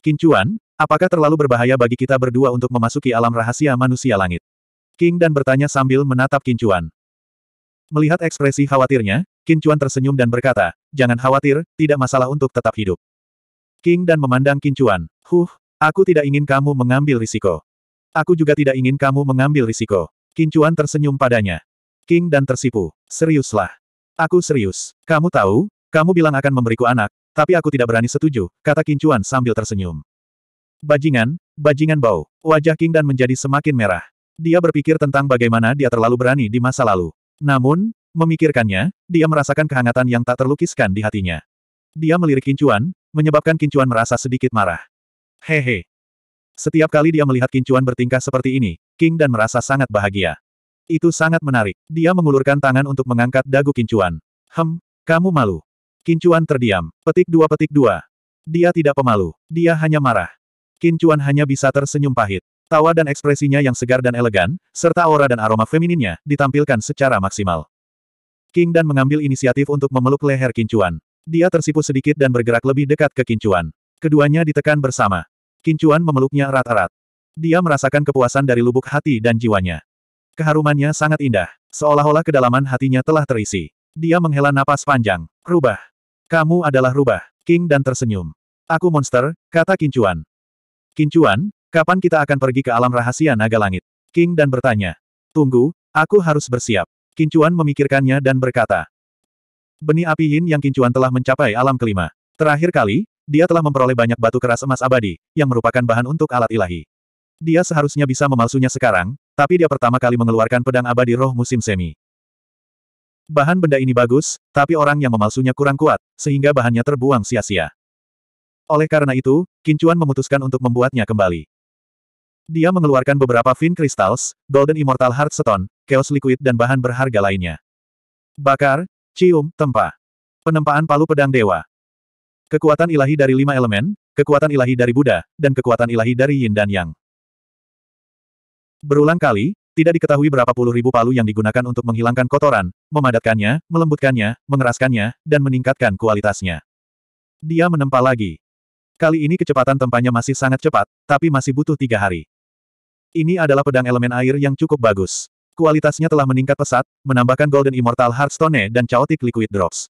Kincuan, apakah terlalu berbahaya bagi kita berdua untuk memasuki alam rahasia manusia langit? King Dan bertanya sambil menatap Kincuan. Melihat ekspresi khawatirnya, Kincuan tersenyum dan berkata, jangan khawatir, tidak masalah untuk tetap hidup. King Dan memandang Kincuan, huh, aku tidak ingin kamu mengambil risiko. Aku juga tidak ingin kamu mengambil risiko. Kincuan tersenyum padanya. King Dan tersipu, seriuslah. Aku serius. Kamu tahu, kamu bilang akan memberiku anak, tapi aku tidak berani setuju, kata Kincuan sambil tersenyum. Bajingan, bajingan bau. Wajah King Dan menjadi semakin merah. Dia berpikir tentang bagaimana dia terlalu berani di masa lalu. Namun, memikirkannya, dia merasakan kehangatan yang tak terlukiskan di hatinya. Dia melirik Kincuan, menyebabkan Kincuan merasa sedikit marah. Hehe. Setiap kali dia melihat Kincuan bertingkah seperti ini, King Dan merasa sangat bahagia. Itu sangat menarik. Dia mengulurkan tangan untuk mengangkat dagu Kincuan. Hem, kamu malu. Kincuan terdiam. Petik dua petik dua. Dia tidak pemalu. Dia hanya marah. Kincuan hanya bisa tersenyum pahit. Tawa dan ekspresinya yang segar dan elegan, serta aura dan aroma femininnya, ditampilkan secara maksimal. King Dan mengambil inisiatif untuk memeluk leher Kincuan. Dia tersipu sedikit dan bergerak lebih dekat ke Kincuan. Keduanya ditekan bersama. Kincuan memeluknya erat-erat. Dia merasakan kepuasan dari lubuk hati dan jiwanya. Keharumannya sangat indah, seolah-olah kedalaman hatinya telah terisi. Dia menghela napas panjang. Rubah. Kamu adalah rubah, King dan tersenyum. Aku monster, kata Kincuan. Kincuan, kapan kita akan pergi ke alam rahasia naga langit? King dan bertanya. Tunggu, aku harus bersiap. Kincuan memikirkannya dan berkata. Benih api yin yang Kincuan telah mencapai alam kelima. Terakhir kali, dia telah memperoleh banyak batu keras emas abadi, yang merupakan bahan untuk alat ilahi. Dia seharusnya bisa memalsunya sekarang, tapi dia pertama kali mengeluarkan pedang abadi roh musim semi. Bahan benda ini bagus, tapi orang yang memalsunya kurang kuat, sehingga bahannya terbuang sia-sia. Oleh karena itu, Kincuan memutuskan untuk membuatnya kembali. Dia mengeluarkan beberapa Fin Crystals, Golden Immortal heart Heartstone, Chaos Liquid dan bahan berharga lainnya. Bakar, cium, tempa. Penempaan palu pedang dewa. Kekuatan ilahi dari lima elemen, kekuatan ilahi dari Buddha, dan kekuatan ilahi dari Yin dan Yang. Berulang kali, tidak diketahui berapa puluh ribu palu yang digunakan untuk menghilangkan kotoran, memadatkannya, melembutkannya, mengeraskannya, dan meningkatkan kualitasnya. Dia menempa lagi. Kali ini kecepatan tempanya masih sangat cepat, tapi masih butuh tiga hari. Ini adalah pedang elemen air yang cukup bagus. Kualitasnya telah meningkat pesat, menambahkan Golden Immortal Hearthstone dan Chaotic Liquid Drops.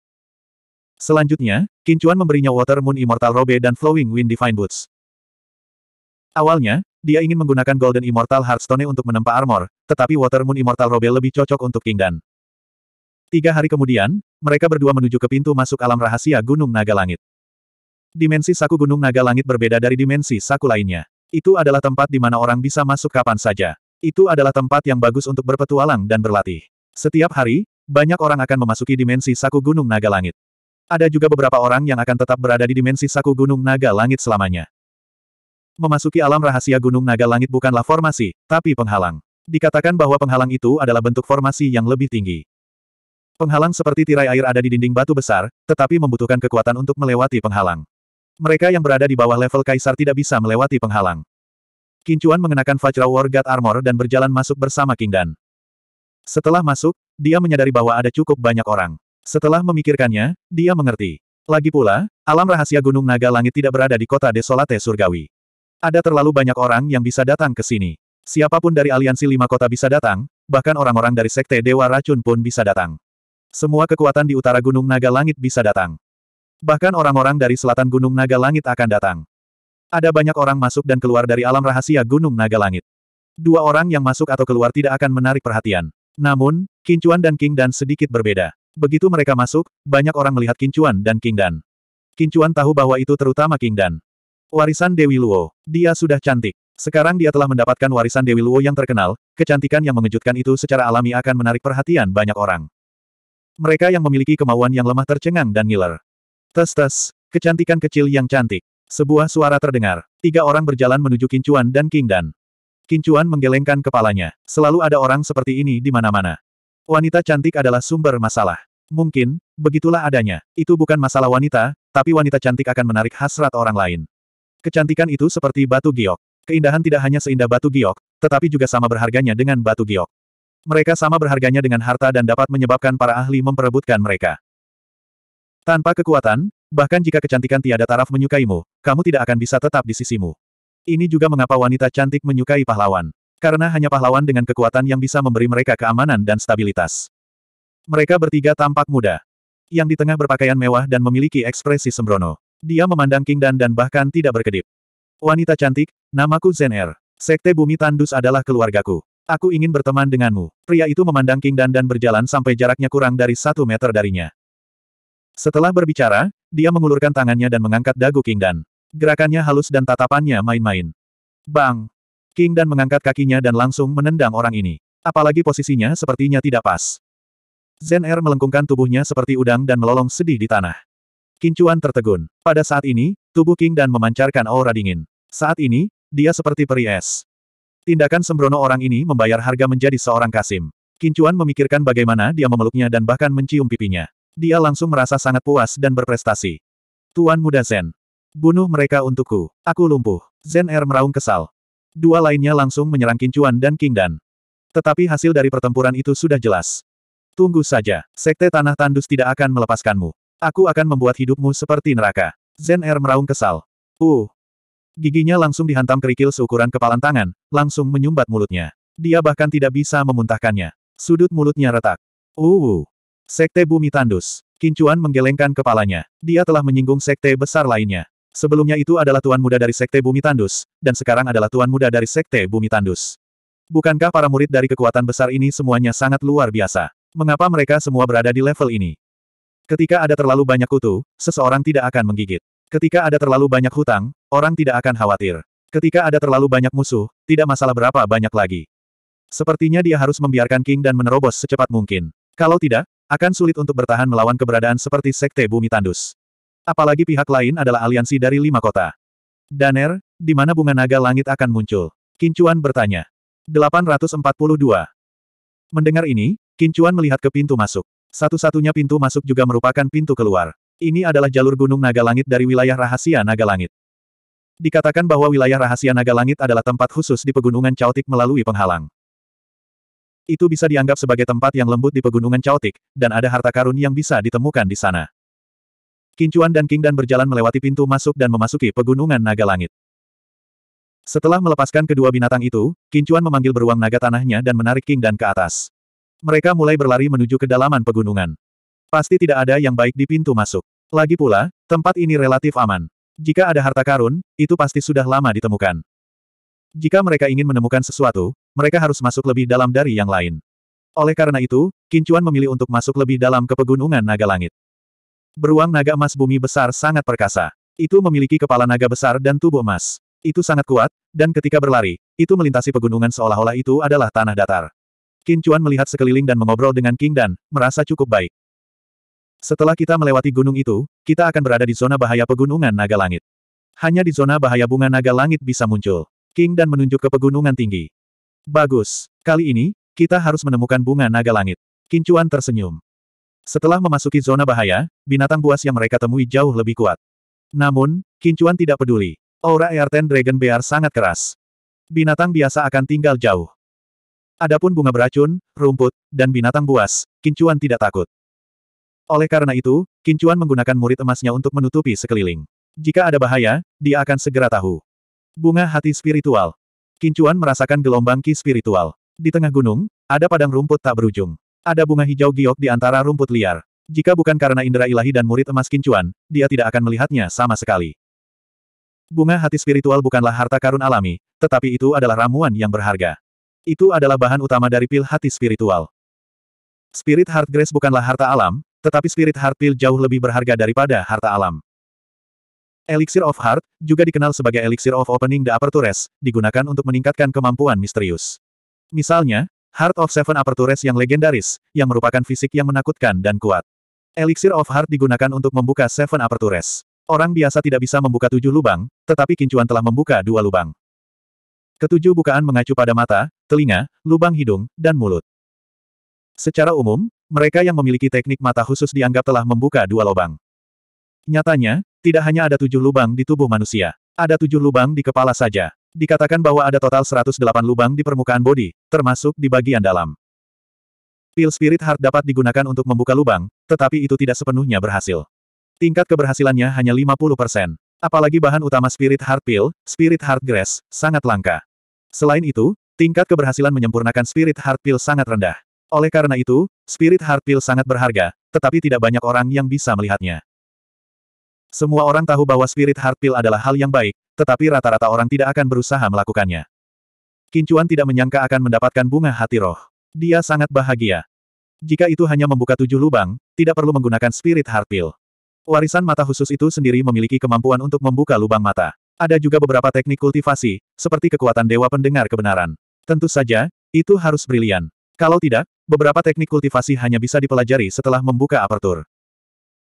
Selanjutnya, Kincuan memberinya Water Moon Immortal Robe dan Flowing Wind Divine Boots. Awalnya, dia ingin menggunakan Golden Immortal Hearthstone untuk menempa armor, tetapi Water Moon Immortal Robel lebih cocok untuk Kingdan. Tiga hari kemudian, mereka berdua menuju ke pintu masuk alam rahasia Gunung Naga Langit. Dimensi saku Gunung Naga Langit berbeda dari dimensi saku lainnya. Itu adalah tempat di mana orang bisa masuk kapan saja. Itu adalah tempat yang bagus untuk berpetualang dan berlatih. Setiap hari, banyak orang akan memasuki dimensi saku Gunung Naga Langit. Ada juga beberapa orang yang akan tetap berada di dimensi saku Gunung Naga Langit selamanya. Memasuki alam rahasia Gunung Naga Langit bukanlah formasi, tapi penghalang. Dikatakan bahwa penghalang itu adalah bentuk formasi yang lebih tinggi. Penghalang seperti tirai air ada di dinding batu besar, tetapi membutuhkan kekuatan untuk melewati penghalang. Mereka yang berada di bawah level kaisar tidak bisa melewati penghalang. Kincuan mengenakan Vajra War God Armor dan berjalan masuk bersama King Dan. Setelah masuk, dia menyadari bahwa ada cukup banyak orang. Setelah memikirkannya, dia mengerti. Lagi pula, alam rahasia Gunung Naga Langit tidak berada di kota desolate surgawi. Ada terlalu banyak orang yang bisa datang ke sini. Siapapun dari aliansi lima kota bisa datang, bahkan orang-orang dari sekte Dewa Racun pun bisa datang. Semua kekuatan di utara Gunung Naga Langit bisa datang. Bahkan orang-orang dari selatan Gunung Naga Langit akan datang. Ada banyak orang masuk dan keluar dari alam rahasia Gunung Naga Langit. Dua orang yang masuk atau keluar tidak akan menarik perhatian. Namun, Kincuan dan King Dan sedikit berbeda. Begitu mereka masuk, banyak orang melihat Kincuan dan King Dan. Kincuan tahu bahwa itu terutama King Dan. Warisan Dewi Luo. Dia sudah cantik. Sekarang dia telah mendapatkan warisan Dewi Luo yang terkenal, kecantikan yang mengejutkan itu secara alami akan menarik perhatian banyak orang. Mereka yang memiliki kemauan yang lemah tercengang dan ngiler. Tes-tes, kecantikan kecil yang cantik. Sebuah suara terdengar. Tiga orang berjalan menuju Kincuan dan Kingdan. Kincuan menggelengkan kepalanya. Selalu ada orang seperti ini di mana-mana. Wanita cantik adalah sumber masalah. Mungkin, begitulah adanya. Itu bukan masalah wanita, tapi wanita cantik akan menarik hasrat orang lain. Kecantikan itu seperti batu giok. Keindahan tidak hanya seindah batu giok, tetapi juga sama berharganya dengan batu giok. Mereka sama berharganya dengan harta dan dapat menyebabkan para ahli memperebutkan mereka. Tanpa kekuatan, bahkan jika kecantikan tiada taraf menyukaimu, kamu tidak akan bisa tetap di sisimu. Ini juga mengapa wanita cantik menyukai pahlawan. Karena hanya pahlawan dengan kekuatan yang bisa memberi mereka keamanan dan stabilitas. Mereka bertiga tampak muda. Yang di tengah berpakaian mewah dan memiliki ekspresi sembrono. Dia memandang King Dan dan bahkan tidak berkedip. Wanita cantik, namaku Zen Er. Sekte Bumi Tandus adalah keluargaku. Aku ingin berteman denganmu. Pria itu memandang King Dan dan berjalan sampai jaraknya kurang dari satu meter darinya. Setelah berbicara, dia mengulurkan tangannya dan mengangkat dagu King Dan. Gerakannya halus dan tatapannya main-main. Bang! King Dan mengangkat kakinya dan langsung menendang orang ini. Apalagi posisinya sepertinya tidak pas. Zen Er melengkungkan tubuhnya seperti udang dan melolong sedih di tanah. Kincuan tertegun. Pada saat ini, tubuh King Dan memancarkan aura dingin. Saat ini, dia seperti peri es. Tindakan sembrono orang ini membayar harga menjadi seorang Kasim. Kincuan memikirkan bagaimana dia memeluknya dan bahkan mencium pipinya. Dia langsung merasa sangat puas dan berprestasi. Tuan muda Zen. Bunuh mereka untukku. Aku lumpuh. Zen Er meraung kesal. Dua lainnya langsung menyerang Kincuan dan King Dan. Tetapi hasil dari pertempuran itu sudah jelas. Tunggu saja, Sekte Tanah Tandus tidak akan melepaskanmu. Aku akan membuat hidupmu seperti neraka. Zen Er meraung kesal. Uh. Giginya langsung dihantam kerikil seukuran kepalan tangan, langsung menyumbat mulutnya. Dia bahkan tidak bisa memuntahkannya. Sudut mulutnya retak. Uh. Sekte Bumi Tandus. Kincuan menggelengkan kepalanya. Dia telah menyinggung sekte besar lainnya. Sebelumnya itu adalah tuan muda dari sekte Bumi Tandus, dan sekarang adalah tuan muda dari sekte Bumi Tandus. Bukankah para murid dari kekuatan besar ini semuanya sangat luar biasa? Mengapa mereka semua berada di level ini? Ketika ada terlalu banyak kutu, seseorang tidak akan menggigit. Ketika ada terlalu banyak hutang, orang tidak akan khawatir. Ketika ada terlalu banyak musuh, tidak masalah berapa banyak lagi. Sepertinya dia harus membiarkan King dan menerobos secepat mungkin. Kalau tidak, akan sulit untuk bertahan melawan keberadaan seperti Sekte Bumi Tandus. Apalagi pihak lain adalah aliansi dari lima kota. Daner, di mana bunga naga langit akan muncul? Kincuan bertanya. 842. Mendengar ini, Kincuan melihat ke pintu masuk. Satu-satunya pintu masuk juga merupakan pintu keluar. Ini adalah jalur Gunung Naga Langit dari wilayah rahasia Naga Langit. Dikatakan bahwa wilayah rahasia Naga Langit adalah tempat khusus di pegunungan Chaotic melalui penghalang. Itu bisa dianggap sebagai tempat yang lembut di pegunungan Chaotic, dan ada harta karun yang bisa ditemukan di sana. Kincuan dan King Dan berjalan melewati pintu masuk dan memasuki pegunungan Naga Langit. Setelah melepaskan kedua binatang itu, Kincuan memanggil beruang naga tanahnya dan menarik King Dan ke atas. Mereka mulai berlari menuju kedalaman pegunungan. Pasti tidak ada yang baik di pintu masuk. Lagi pula, tempat ini relatif aman. Jika ada harta karun, itu pasti sudah lama ditemukan. Jika mereka ingin menemukan sesuatu, mereka harus masuk lebih dalam dari yang lain. Oleh karena itu, Kincuan memilih untuk masuk lebih dalam ke pegunungan naga langit. Beruang naga emas bumi besar sangat perkasa. Itu memiliki kepala naga besar dan tubuh emas. Itu sangat kuat, dan ketika berlari, itu melintasi pegunungan seolah-olah itu adalah tanah datar. Qin Chuan melihat sekeliling dan mengobrol dengan King Dan, merasa cukup baik. Setelah kita melewati gunung itu, kita akan berada di zona bahaya pegunungan naga langit. Hanya di zona bahaya bunga naga langit bisa muncul. King Dan menunjuk ke pegunungan tinggi. Bagus. Kali ini, kita harus menemukan bunga naga langit. Qin Chuan tersenyum. Setelah memasuki zona bahaya, binatang buas yang mereka temui jauh lebih kuat. Namun, Qin Chuan tidak peduli. Aura Air Ten Dragon Bear sangat keras. Binatang biasa akan tinggal jauh. Adapun bunga beracun, rumput, dan binatang buas, Kincuan tidak takut. Oleh karena itu, Kincuan menggunakan murid emasnya untuk menutupi sekeliling. Jika ada bahaya, dia akan segera tahu. Bunga hati spiritual. Kincuan merasakan gelombang ki spiritual. Di tengah gunung, ada padang rumput tak berujung. Ada bunga hijau giok di antara rumput liar. Jika bukan karena indera ilahi dan murid emas Kincuan, dia tidak akan melihatnya sama sekali. Bunga hati spiritual bukanlah harta karun alami, tetapi itu adalah ramuan yang berharga. Itu adalah bahan utama dari pil hati spiritual. Spirit Heart Grace bukanlah harta alam, tetapi Spirit Heart Pill jauh lebih berharga daripada harta alam. Elixir of Heart, juga dikenal sebagai Elixir of Opening the Apertures, digunakan untuk meningkatkan kemampuan misterius. Misalnya, Heart of Seven Apertures yang legendaris, yang merupakan fisik yang menakutkan dan kuat. Elixir of Heart digunakan untuk membuka Seven Apertures. Orang biasa tidak bisa membuka tujuh lubang, tetapi kincuan telah membuka dua lubang. Ketujuh bukaan mengacu pada mata, telinga, lubang hidung, dan mulut. Secara umum, mereka yang memiliki teknik mata khusus dianggap telah membuka dua lubang. Nyatanya, tidak hanya ada tujuh lubang di tubuh manusia. Ada tujuh lubang di kepala saja. Dikatakan bahwa ada total 108 lubang di permukaan bodi, termasuk di bagian dalam. Pil Spirit Heart dapat digunakan untuk membuka lubang, tetapi itu tidak sepenuhnya berhasil. Tingkat keberhasilannya hanya 50%. Apalagi bahan utama Spirit Heart Pill, Spirit Heart Grass, sangat langka. Selain itu, tingkat keberhasilan menyempurnakan Spirit Heart Pill sangat rendah. Oleh karena itu, Spirit Heart Pill sangat berharga, tetapi tidak banyak orang yang bisa melihatnya. Semua orang tahu bahwa Spirit Heart Pill adalah hal yang baik, tetapi rata-rata orang tidak akan berusaha melakukannya. Kincuan tidak menyangka akan mendapatkan bunga hati roh. Dia sangat bahagia. Jika itu hanya membuka tujuh lubang, tidak perlu menggunakan Spirit Heart Pill. Warisan mata khusus itu sendiri memiliki kemampuan untuk membuka lubang mata. Ada juga beberapa teknik kultivasi, seperti kekuatan dewa pendengar kebenaran. Tentu saja, itu harus brilian. Kalau tidak, beberapa teknik kultivasi hanya bisa dipelajari setelah membuka apertur.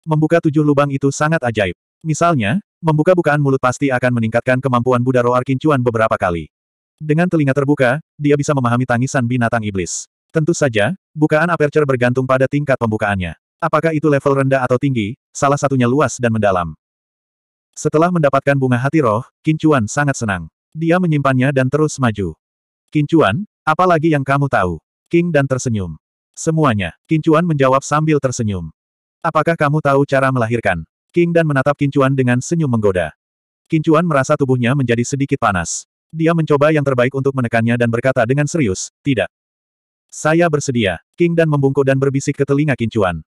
Membuka tujuh lubang itu sangat ajaib. Misalnya, membuka bukaan mulut pasti akan meningkatkan kemampuan Buddha Roar Kincuan beberapa kali. Dengan telinga terbuka, dia bisa memahami tangisan binatang iblis. Tentu saja, bukaan aperture bergantung pada tingkat pembukaannya. Apakah itu level rendah atau tinggi, salah satunya luas dan mendalam. Setelah mendapatkan bunga hati roh, Kincuan sangat senang. Dia menyimpannya dan terus maju. Kincuan, Apalagi yang kamu tahu? King dan tersenyum. Semuanya, Kincuan menjawab sambil tersenyum. Apakah kamu tahu cara melahirkan? King dan menatap Kincuan dengan senyum menggoda. Kincuan merasa tubuhnya menjadi sedikit panas. Dia mencoba yang terbaik untuk menekannya dan berkata dengan serius, tidak. Saya bersedia. King dan membungkuk dan berbisik ke telinga Kincuan.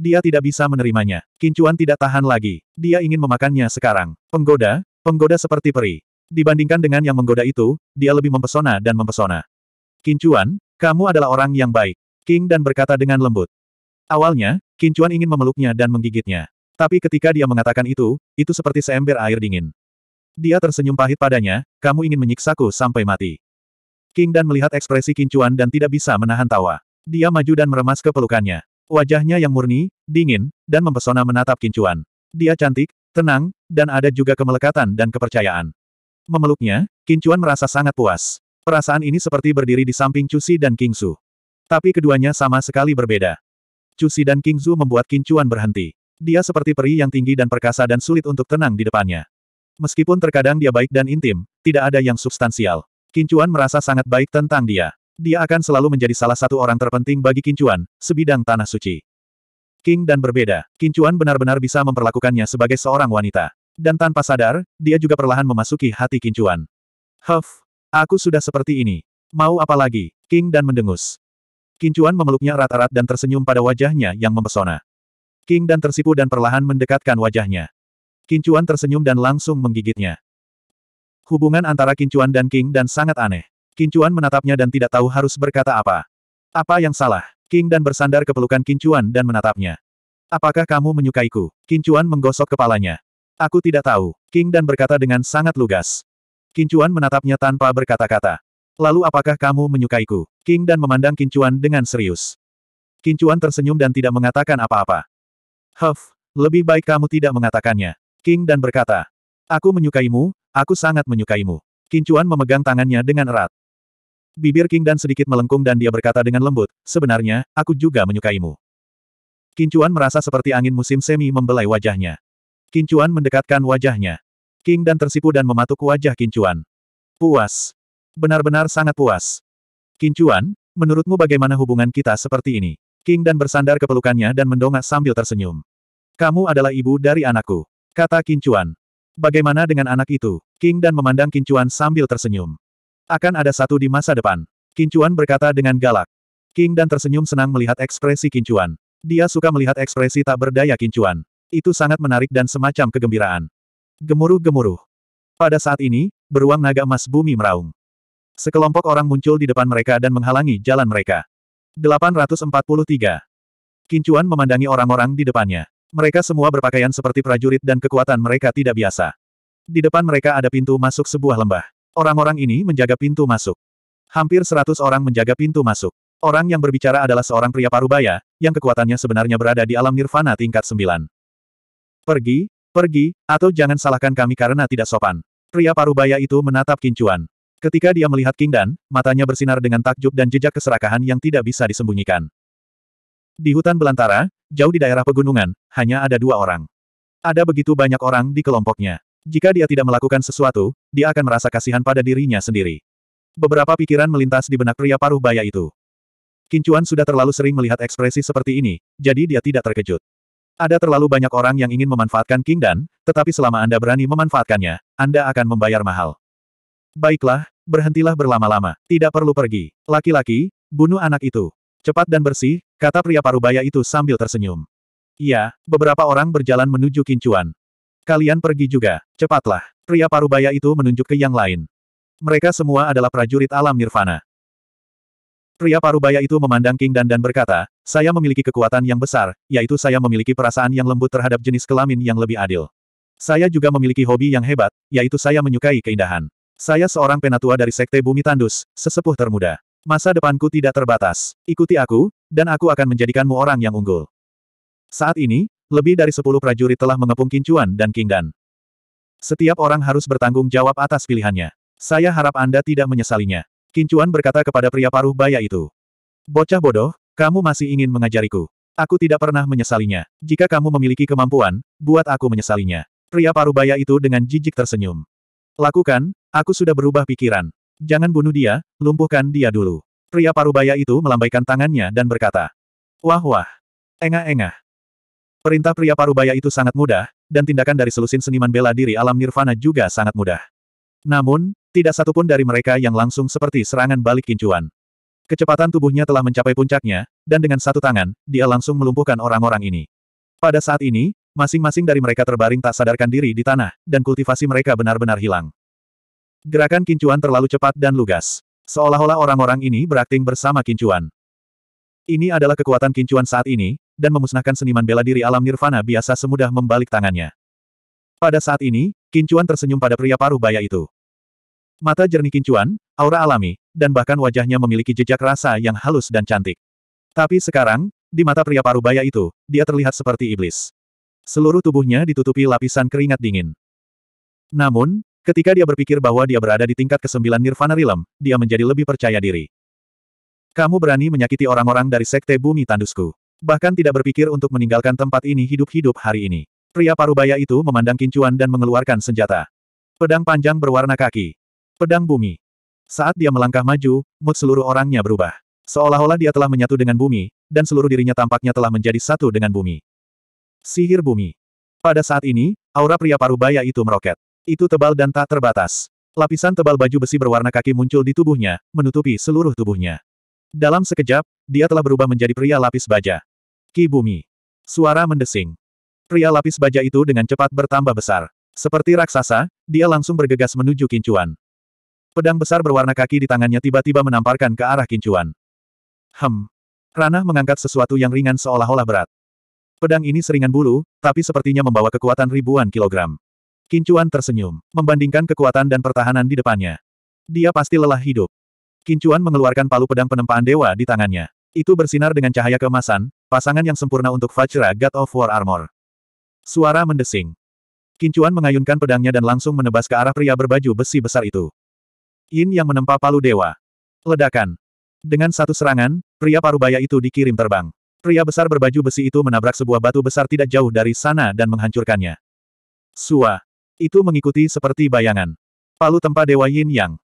Dia tidak bisa menerimanya. Kincuan tidak tahan lagi. Dia ingin memakannya sekarang. Penggoda, penggoda seperti peri. Dibandingkan dengan yang menggoda itu, dia lebih mempesona dan mempesona. Kincuan, kamu adalah orang yang baik. King dan berkata dengan lembut. Awalnya, Kincuan ingin memeluknya dan menggigitnya. Tapi ketika dia mengatakan itu, itu seperti seember air dingin. Dia tersenyum pahit padanya, kamu ingin menyiksaku sampai mati. King Dan melihat ekspresi Kincuan dan tidak bisa menahan tawa. Dia maju dan meremas ke pelukannya. Wajahnya yang murni, dingin, dan mempesona menatap Kincuan. Dia cantik, tenang, dan ada juga kemelekatan dan kepercayaan. Memeluknya, Kincuan merasa sangat puas. Perasaan ini seperti berdiri di samping Cusi dan Kingsu. Tapi keduanya sama sekali berbeda. Cusi dan Kingsu membuat Kincuan berhenti. Dia seperti peri yang tinggi dan perkasa dan sulit untuk tenang di depannya. Meskipun terkadang dia baik dan intim, tidak ada yang substansial. Kincuan merasa sangat baik tentang dia. Dia akan selalu menjadi salah satu orang terpenting bagi Kincuan, sebidang tanah suci. King dan berbeda, Kincuan benar-benar bisa memperlakukannya sebagai seorang wanita. Dan tanpa sadar, dia juga perlahan memasuki hati Kincuan. Huff, aku sudah seperti ini. Mau apa lagi? King dan mendengus. Kincuan memeluknya erat-erat dan tersenyum pada wajahnya yang mempesona. King dan tersipu dan perlahan mendekatkan wajahnya. Kincuan tersenyum dan langsung menggigitnya. Hubungan antara Kincuan dan King dan sangat aneh. Kincuan menatapnya dan tidak tahu harus berkata apa. Apa yang salah? King dan bersandar ke pelukan Kincuan dan menatapnya. Apakah kamu menyukaiku? Kincuan menggosok kepalanya. Aku tidak tahu. King dan berkata dengan sangat lugas. Kincuan menatapnya tanpa berkata-kata. Lalu apakah kamu menyukaiku? King dan memandang Kincuan dengan serius. Kincuan tersenyum dan tidak mengatakan apa-apa. Huff, lebih baik kamu tidak mengatakannya. King dan berkata, Aku menyukaimu, aku sangat menyukaimu. Kincuan memegang tangannya dengan erat. Bibir King Dan sedikit melengkung dan dia berkata dengan lembut, sebenarnya, aku juga menyukaimu. Kincuan merasa seperti angin musim semi membelai wajahnya. Kincuan mendekatkan wajahnya. King Dan tersipu dan mematuk wajah Kincuan. Puas. Benar-benar sangat puas. Kincuan, menurutmu bagaimana hubungan kita seperti ini? King Dan bersandar ke pelukannya dan mendongak sambil tersenyum. Kamu adalah ibu dari anakku. Kata Kincuan. Bagaimana dengan anak itu? King Dan memandang Kincuan sambil tersenyum. Akan ada satu di masa depan. Kincuan berkata dengan galak. King dan tersenyum senang melihat ekspresi Kincuan. Dia suka melihat ekspresi tak berdaya Kincuan. Itu sangat menarik dan semacam kegembiraan. Gemuruh-gemuruh. Pada saat ini, beruang naga emas bumi meraung. Sekelompok orang muncul di depan mereka dan menghalangi jalan mereka. 843. Kincuan memandangi orang-orang di depannya. Mereka semua berpakaian seperti prajurit dan kekuatan mereka tidak biasa. Di depan mereka ada pintu masuk sebuah lembah. Orang-orang ini menjaga pintu masuk. Hampir seratus orang menjaga pintu masuk. Orang yang berbicara adalah seorang pria parubaya, yang kekuatannya sebenarnya berada di alam nirvana tingkat sembilan. Pergi, pergi, atau jangan salahkan kami karena tidak sopan. Pria parubaya itu menatap kincuan. Ketika dia melihat King Dan, matanya bersinar dengan takjub dan jejak keserakahan yang tidak bisa disembunyikan. Di hutan belantara, jauh di daerah pegunungan, hanya ada dua orang. Ada begitu banyak orang di kelompoknya. Jika dia tidak melakukan sesuatu, dia akan merasa kasihan pada dirinya sendiri. Beberapa pikiran melintas di benak pria paruh baya itu. Kincuan sudah terlalu sering melihat ekspresi seperti ini, jadi dia tidak terkejut. Ada terlalu banyak orang yang ingin memanfaatkan King Dan, tetapi selama Anda berani memanfaatkannya, Anda akan membayar mahal. Baiklah, berhentilah berlama-lama, tidak perlu pergi. Laki-laki, bunuh anak itu. Cepat dan bersih, kata pria paruh baya itu sambil tersenyum. Iya, beberapa orang berjalan menuju Kincuan. Kalian pergi juga, cepatlah. Pria parubaya itu menunjuk ke yang lain. Mereka semua adalah prajurit alam nirvana. Pria parubaya itu memandang King Dan dan berkata, saya memiliki kekuatan yang besar, yaitu saya memiliki perasaan yang lembut terhadap jenis kelamin yang lebih adil. Saya juga memiliki hobi yang hebat, yaitu saya menyukai keindahan. Saya seorang penatua dari Sekte Bumi Tandus, sesepuh termuda. Masa depanku tidak terbatas. Ikuti aku, dan aku akan menjadikanmu orang yang unggul. Saat ini, lebih dari sepuluh prajurit telah mengepung Kincuan dan Kingdan. Setiap orang harus bertanggung jawab atas pilihannya. Saya harap Anda tidak menyesalinya. Kincuan berkata kepada pria paruh baya itu. Bocah bodoh, kamu masih ingin mengajariku. Aku tidak pernah menyesalinya. Jika kamu memiliki kemampuan, buat aku menyesalinya. Pria paruh baya itu dengan jijik tersenyum. Lakukan, aku sudah berubah pikiran. Jangan bunuh dia, lumpuhkan dia dulu. Pria paruh baya itu melambaikan tangannya dan berkata, Wah wah, engah-engah, Perintah pria parubaya itu sangat mudah, dan tindakan dari selusin seniman bela diri alam nirvana juga sangat mudah. Namun, tidak satupun dari mereka yang langsung seperti serangan balik kincuan. Kecepatan tubuhnya telah mencapai puncaknya, dan dengan satu tangan, dia langsung melumpuhkan orang-orang ini. Pada saat ini, masing-masing dari mereka terbaring tak sadarkan diri di tanah, dan kultivasi mereka benar-benar hilang. Gerakan kincuan terlalu cepat dan lugas. Seolah-olah orang-orang ini berakting bersama kincuan. Ini adalah kekuatan kincuan saat ini, dan memusnahkan seniman bela diri alam nirvana biasa semudah membalik tangannya. Pada saat ini, Kincuan tersenyum pada pria paruh baya itu. Mata jernih Kincuan, aura alami, dan bahkan wajahnya memiliki jejak rasa yang halus dan cantik. Tapi sekarang, di mata pria paruh baya itu, dia terlihat seperti iblis. Seluruh tubuhnya ditutupi lapisan keringat dingin. Namun, ketika dia berpikir bahwa dia berada di tingkat kesembilan Nirvana rilem, dia menjadi lebih percaya diri. Kamu berani menyakiti orang-orang dari Sekte Bumi Tandusku bahkan tidak berpikir untuk meninggalkan tempat ini hidup-hidup hari ini. Pria parubaya itu memandang kincuan dan mengeluarkan senjata. Pedang panjang berwarna kaki. Pedang bumi. Saat dia melangkah maju, mood seluruh orangnya berubah. Seolah-olah dia telah menyatu dengan bumi, dan seluruh dirinya tampaknya telah menjadi satu dengan bumi. Sihir bumi. Pada saat ini, aura pria parubaya itu meroket. Itu tebal dan tak terbatas. Lapisan tebal baju besi berwarna kaki muncul di tubuhnya, menutupi seluruh tubuhnya. Dalam sekejap, dia telah berubah menjadi pria lapis baja. Ki Bumi. Suara mendesing. Pria lapis baja itu dengan cepat bertambah besar. Seperti raksasa, dia langsung bergegas menuju kincuan. Pedang besar berwarna kaki di tangannya tiba-tiba menamparkan ke arah kincuan. Hem. Ranah mengangkat sesuatu yang ringan seolah-olah berat. Pedang ini seringan bulu, tapi sepertinya membawa kekuatan ribuan kilogram. Kincuan tersenyum, membandingkan kekuatan dan pertahanan di depannya. Dia pasti lelah hidup. Kincuan mengeluarkan palu pedang penempaan dewa di tangannya. Itu bersinar dengan cahaya kemasan. Pasangan yang sempurna untuk Vajra God of War Armor. Suara mendesing. Kincuan mengayunkan pedangnya dan langsung menebas ke arah pria berbaju besi besar itu. Yin yang menempa palu dewa. Ledakan. Dengan satu serangan, pria parubaya itu dikirim terbang. Pria besar berbaju besi itu menabrak sebuah batu besar tidak jauh dari sana dan menghancurkannya. Sua. Itu mengikuti seperti bayangan. Palu tempa Dewa Yin Yang.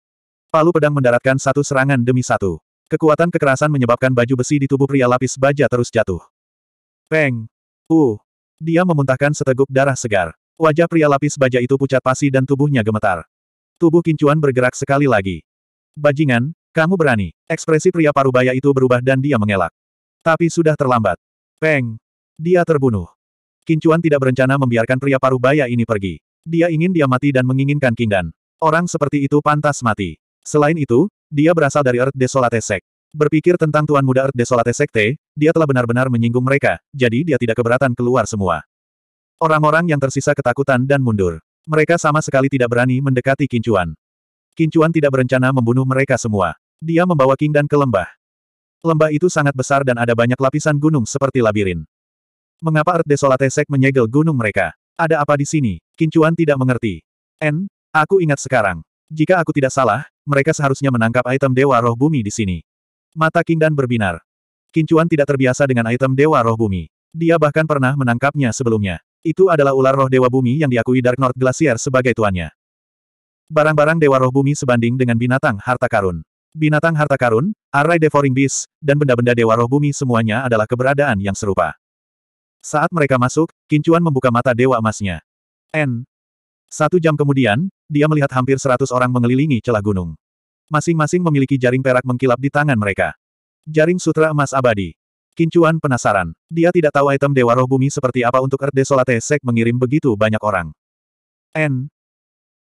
Palu pedang mendaratkan satu serangan demi satu. Kekuatan kekerasan menyebabkan baju besi di tubuh pria lapis baja terus jatuh. Peng! Uh! Dia memuntahkan seteguk darah segar. Wajah pria lapis baja itu pucat pasi dan tubuhnya gemetar. Tubuh kincuan bergerak sekali lagi. Bajingan, kamu berani. Ekspresi pria parubaya itu berubah dan dia mengelak. Tapi sudah terlambat. Peng! Dia terbunuh. Kincuan tidak berencana membiarkan pria parubaya ini pergi. Dia ingin dia mati dan menginginkan Kingdan. Orang seperti itu pantas mati. Selain itu, dia berasal dari Earth Desolate Sect. Berpikir tentang Tuan Muda Earth Desolate Sekte, dia telah benar-benar menyinggung mereka, jadi dia tidak keberatan keluar semua. Orang-orang yang tersisa ketakutan dan mundur. Mereka sama sekali tidak berani mendekati Kincuan. Kincuan tidak berencana membunuh mereka semua. Dia membawa King dan ke lembah. Lembah itu sangat besar dan ada banyak lapisan gunung seperti labirin. Mengapa Earth Desolate Sect menyegel gunung mereka? Ada apa di sini? Kincuan tidak mengerti. N, aku ingat sekarang. Jika aku tidak salah, mereka seharusnya menangkap item Dewa Roh Bumi di sini. Mata King Dan berbinar. Kincuan tidak terbiasa dengan item Dewa Roh Bumi. Dia bahkan pernah menangkapnya sebelumnya. Itu adalah ular roh Dewa Bumi yang diakui Dark North Glacier sebagai tuannya. Barang-barang Dewa Roh Bumi sebanding dengan binatang harta karun. Binatang harta karun, arai devouring beast, dan benda-benda Dewa Roh Bumi semuanya adalah keberadaan yang serupa. Saat mereka masuk, Kincuan membuka mata Dewa Emasnya. N, satu jam kemudian, dia melihat hampir seratus orang mengelilingi celah gunung. Masing-masing memiliki jaring perak mengkilap di tangan mereka. Jaring sutra emas abadi. Kincuan penasaran. Dia tidak tahu item Dewa Roh Bumi seperti apa untuk Erde Solate Sek mengirim begitu banyak orang. N.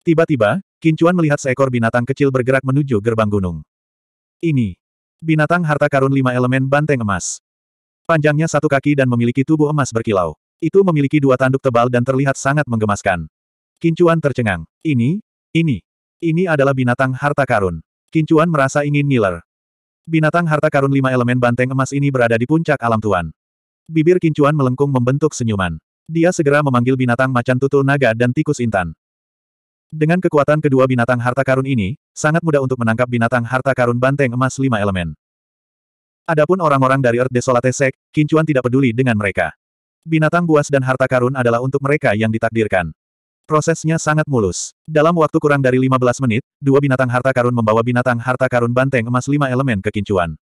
Tiba-tiba, Kincuan melihat seekor binatang kecil bergerak menuju gerbang gunung. Ini. Binatang harta karun lima elemen banteng emas. Panjangnya satu kaki dan memiliki tubuh emas berkilau. Itu memiliki dua tanduk tebal dan terlihat sangat menggemaskan. Kincuan tercengang. Ini, ini, ini adalah binatang harta karun. Kincuan merasa ingin ngiler. Binatang harta karun lima elemen banteng emas ini berada di puncak alam tuan. Bibir Kincuan melengkung membentuk senyuman. Dia segera memanggil binatang macan tutul naga dan tikus intan. Dengan kekuatan kedua binatang harta karun ini, sangat mudah untuk menangkap binatang harta karun banteng emas lima elemen. Adapun orang-orang dari Earth Desolate Sect, Kincuan tidak peduli dengan mereka. Binatang buas dan harta karun adalah untuk mereka yang ditakdirkan. Prosesnya sangat mulus. Dalam waktu kurang dari 15 menit, dua binatang harta karun membawa binatang harta karun banteng emas lima elemen kekincuan.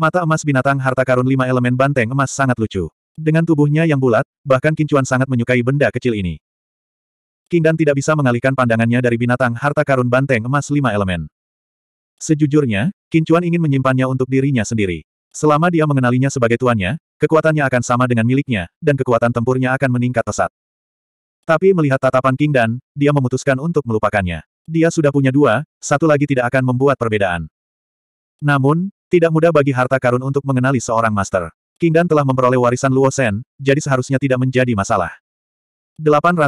Mata emas binatang harta karun lima elemen banteng emas sangat lucu. Dengan tubuhnya yang bulat, bahkan kincuan sangat menyukai benda kecil ini. Kingdan tidak bisa mengalihkan pandangannya dari binatang harta karun banteng emas lima elemen. Sejujurnya, Kincuan ingin menyimpannya untuk dirinya sendiri. Selama dia mengenalinya sebagai tuannya, kekuatannya akan sama dengan miliknya, dan kekuatan tempurnya akan meningkat pesat. Tapi melihat tatapan King Dan, dia memutuskan untuk melupakannya. Dia sudah punya dua, satu lagi tidak akan membuat perbedaan. Namun, tidak mudah bagi harta karun untuk mengenali seorang master. King Dan telah memperoleh warisan Luo Shen, jadi seharusnya tidak menjadi masalah. 844.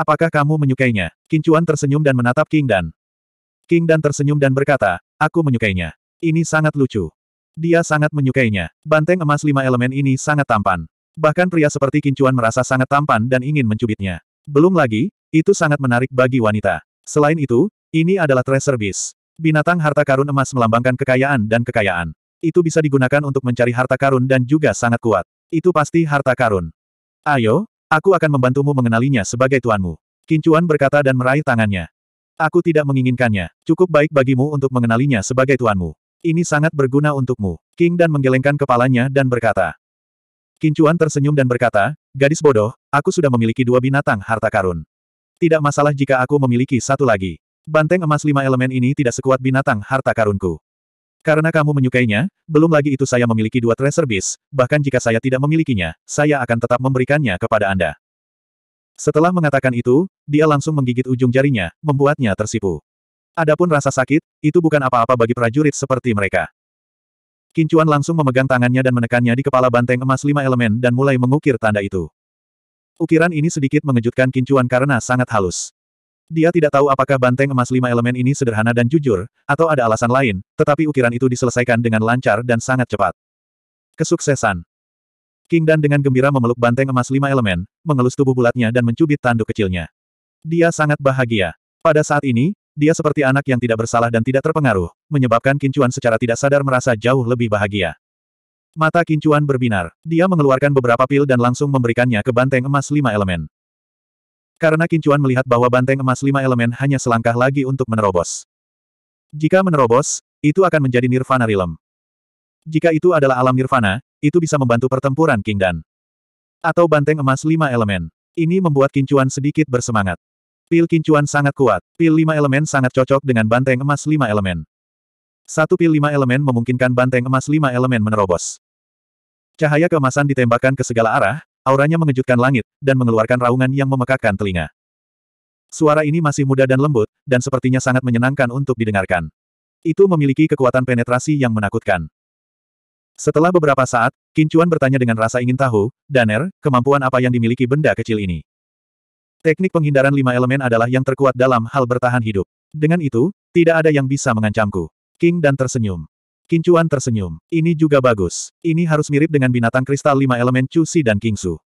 Apakah kamu menyukainya? Kincuan tersenyum dan menatap King Dan. King Dan tersenyum dan berkata, aku menyukainya. Ini sangat lucu. Dia sangat menyukainya. Banteng emas lima elemen ini sangat tampan. Bahkan pria seperti Kincuan merasa sangat tampan dan ingin mencubitnya. Belum lagi, itu sangat menarik bagi wanita. Selain itu, ini adalah treasure beast. Binatang harta karun emas melambangkan kekayaan dan kekayaan. Itu bisa digunakan untuk mencari harta karun dan juga sangat kuat. Itu pasti harta karun. Ayo, aku akan membantumu mengenalinya sebagai tuanmu. Kincuan berkata dan meraih tangannya. Aku tidak menginginkannya. Cukup baik bagimu untuk mengenalinya sebagai tuanmu. Ini sangat berguna untukmu. King dan menggelengkan kepalanya dan berkata. Kincuan tersenyum dan berkata, gadis bodoh, aku sudah memiliki dua binatang harta karun. Tidak masalah jika aku memiliki satu lagi. Banteng emas lima elemen ini tidak sekuat binatang harta karunku. Karena kamu menyukainya, belum lagi itu saya memiliki dua treasure beast, bahkan jika saya tidak memilikinya, saya akan tetap memberikannya kepada Anda. Setelah mengatakan itu, dia langsung menggigit ujung jarinya, membuatnya tersipu. Adapun rasa sakit, itu bukan apa-apa bagi prajurit seperti mereka. Kincuan langsung memegang tangannya dan menekannya di kepala banteng emas lima elemen dan mulai mengukir tanda itu. Ukiran ini sedikit mengejutkan Kincuan karena sangat halus. Dia tidak tahu apakah banteng emas lima elemen ini sederhana dan jujur, atau ada alasan lain, tetapi ukiran itu diselesaikan dengan lancar dan sangat cepat. Kesuksesan King Dan dengan gembira memeluk banteng emas lima elemen, mengelus tubuh bulatnya dan mencubit tanduk kecilnya. Dia sangat bahagia. Pada saat ini, dia seperti anak yang tidak bersalah dan tidak terpengaruh, menyebabkan Kincuan secara tidak sadar merasa jauh lebih bahagia. Mata Kincuan berbinar. Dia mengeluarkan beberapa pil dan langsung memberikannya ke banteng emas lima elemen. Karena Kincuan melihat bahwa banteng emas lima elemen hanya selangkah lagi untuk menerobos. Jika menerobos, itu akan menjadi Nirvana Realm. Jika itu adalah alam Nirvana, itu bisa membantu pertempuran King Dan. Atau banteng emas lima elemen. Ini membuat Kincuan sedikit bersemangat. Pil kincuan sangat kuat. Pil lima elemen sangat cocok dengan banteng emas lima elemen. Satu pil lima elemen memungkinkan banteng emas lima elemen menerobos. Cahaya kemasan ditembakkan ke segala arah, auranya mengejutkan langit, dan mengeluarkan raungan yang memekakkan telinga. Suara ini masih muda dan lembut, dan sepertinya sangat menyenangkan untuk didengarkan. Itu memiliki kekuatan penetrasi yang menakutkan. Setelah beberapa saat, Kincuan bertanya dengan rasa ingin tahu, Daner, kemampuan apa yang dimiliki benda kecil ini? Teknik penghindaran lima elemen adalah yang terkuat dalam hal bertahan hidup. Dengan itu, tidak ada yang bisa mengancamku. King dan tersenyum. Kincuan tersenyum. Ini juga bagus. Ini harus mirip dengan binatang kristal lima elemen Chu Si dan King Su.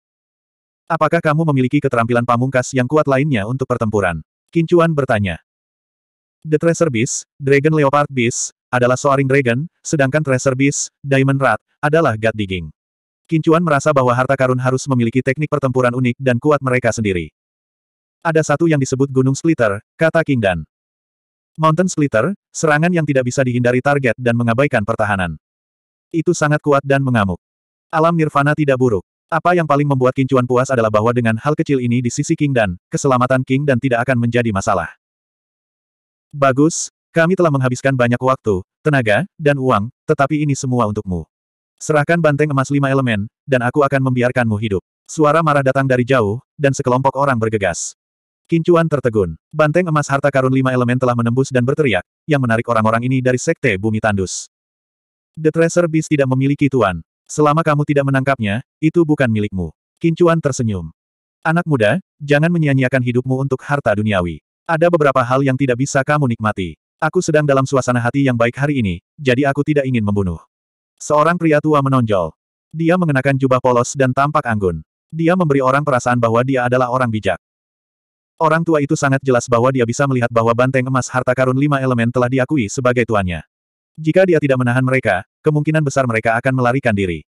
Apakah kamu memiliki keterampilan pamungkas yang kuat lainnya untuk pertempuran? Kincuan bertanya. The Treasure Beast, Dragon Leopard Beast, adalah Soaring Dragon, sedangkan Treasure Beast, Diamond Rat, adalah God Digging. Kincuan merasa bahwa harta karun harus memiliki teknik pertempuran unik dan kuat mereka sendiri. Ada satu yang disebut Gunung Splitter, kata King Dan. Mountain Splitter, serangan yang tidak bisa dihindari target dan mengabaikan pertahanan. Itu sangat kuat dan mengamuk. Alam nirvana tidak buruk. Apa yang paling membuat Kincuan puas adalah bahwa dengan hal kecil ini di sisi King Dan, keselamatan King Dan tidak akan menjadi masalah. Bagus, kami telah menghabiskan banyak waktu, tenaga, dan uang, tetapi ini semua untukmu. Serahkan banteng emas lima elemen, dan aku akan membiarkanmu hidup. Suara marah datang dari jauh, dan sekelompok orang bergegas. Kincuan tertegun. Banteng emas harta karun lima elemen telah menembus dan berteriak, yang menarik orang-orang ini dari sekte bumi tandus. The Treasure Beast tidak memiliki tuan. Selama kamu tidak menangkapnya, itu bukan milikmu. Kincuan tersenyum. Anak muda, jangan menyia-nyiakan hidupmu untuk harta duniawi. Ada beberapa hal yang tidak bisa kamu nikmati. Aku sedang dalam suasana hati yang baik hari ini, jadi aku tidak ingin membunuh. Seorang pria tua menonjol. Dia mengenakan jubah polos dan tampak anggun. Dia memberi orang perasaan bahwa dia adalah orang bijak. Orang tua itu sangat jelas bahwa dia bisa melihat bahwa banteng emas harta karun lima elemen telah diakui sebagai tuannya. Jika dia tidak menahan mereka, kemungkinan besar mereka akan melarikan diri.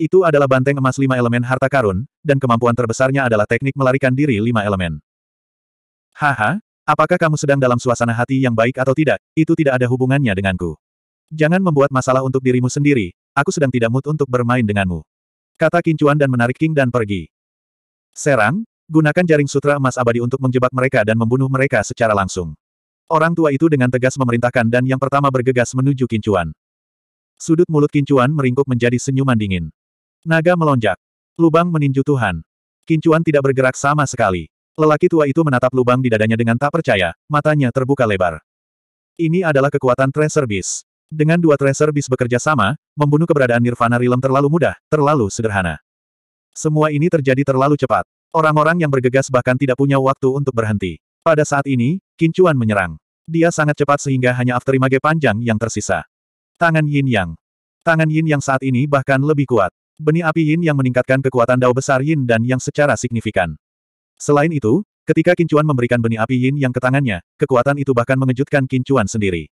Itu adalah banteng emas lima elemen harta karun, dan kemampuan terbesarnya adalah teknik melarikan diri lima elemen. Haha, apakah kamu sedang dalam suasana hati yang baik atau tidak, itu tidak ada hubungannya denganku. Jangan membuat masalah untuk dirimu sendiri, aku sedang tidak mood untuk bermain denganmu. Kata Kincuan dan menarik King dan pergi. Serang, Gunakan jaring sutra emas abadi untuk menjebak mereka dan membunuh mereka secara langsung. Orang tua itu dengan tegas memerintahkan dan yang pertama bergegas menuju Kincuan. Sudut mulut Kincuan meringkuk menjadi senyuman dingin. Naga melonjak. Lubang meninju Tuhan. Kincuan tidak bergerak sama sekali. Lelaki tua itu menatap lubang di dadanya dengan tak percaya, matanya terbuka lebar. Ini adalah kekuatan Tracer Beast. Dengan dua Tracer Beast bekerja sama, membunuh keberadaan Nirvana rilem terlalu mudah, terlalu sederhana. Semua ini terjadi terlalu cepat. Orang-orang yang bergegas bahkan tidak punya waktu untuk berhenti. Pada saat ini, Kincuan menyerang. Dia sangat cepat sehingga hanya afterimage panjang yang tersisa. Tangan Yin Yang. Tangan Yin Yang saat ini bahkan lebih kuat. Benih api Yin yang meningkatkan kekuatan dao besar Yin dan Yang secara signifikan. Selain itu, ketika Kincuan memberikan benih api Yin Yang ke tangannya, kekuatan itu bahkan mengejutkan Kincuan sendiri.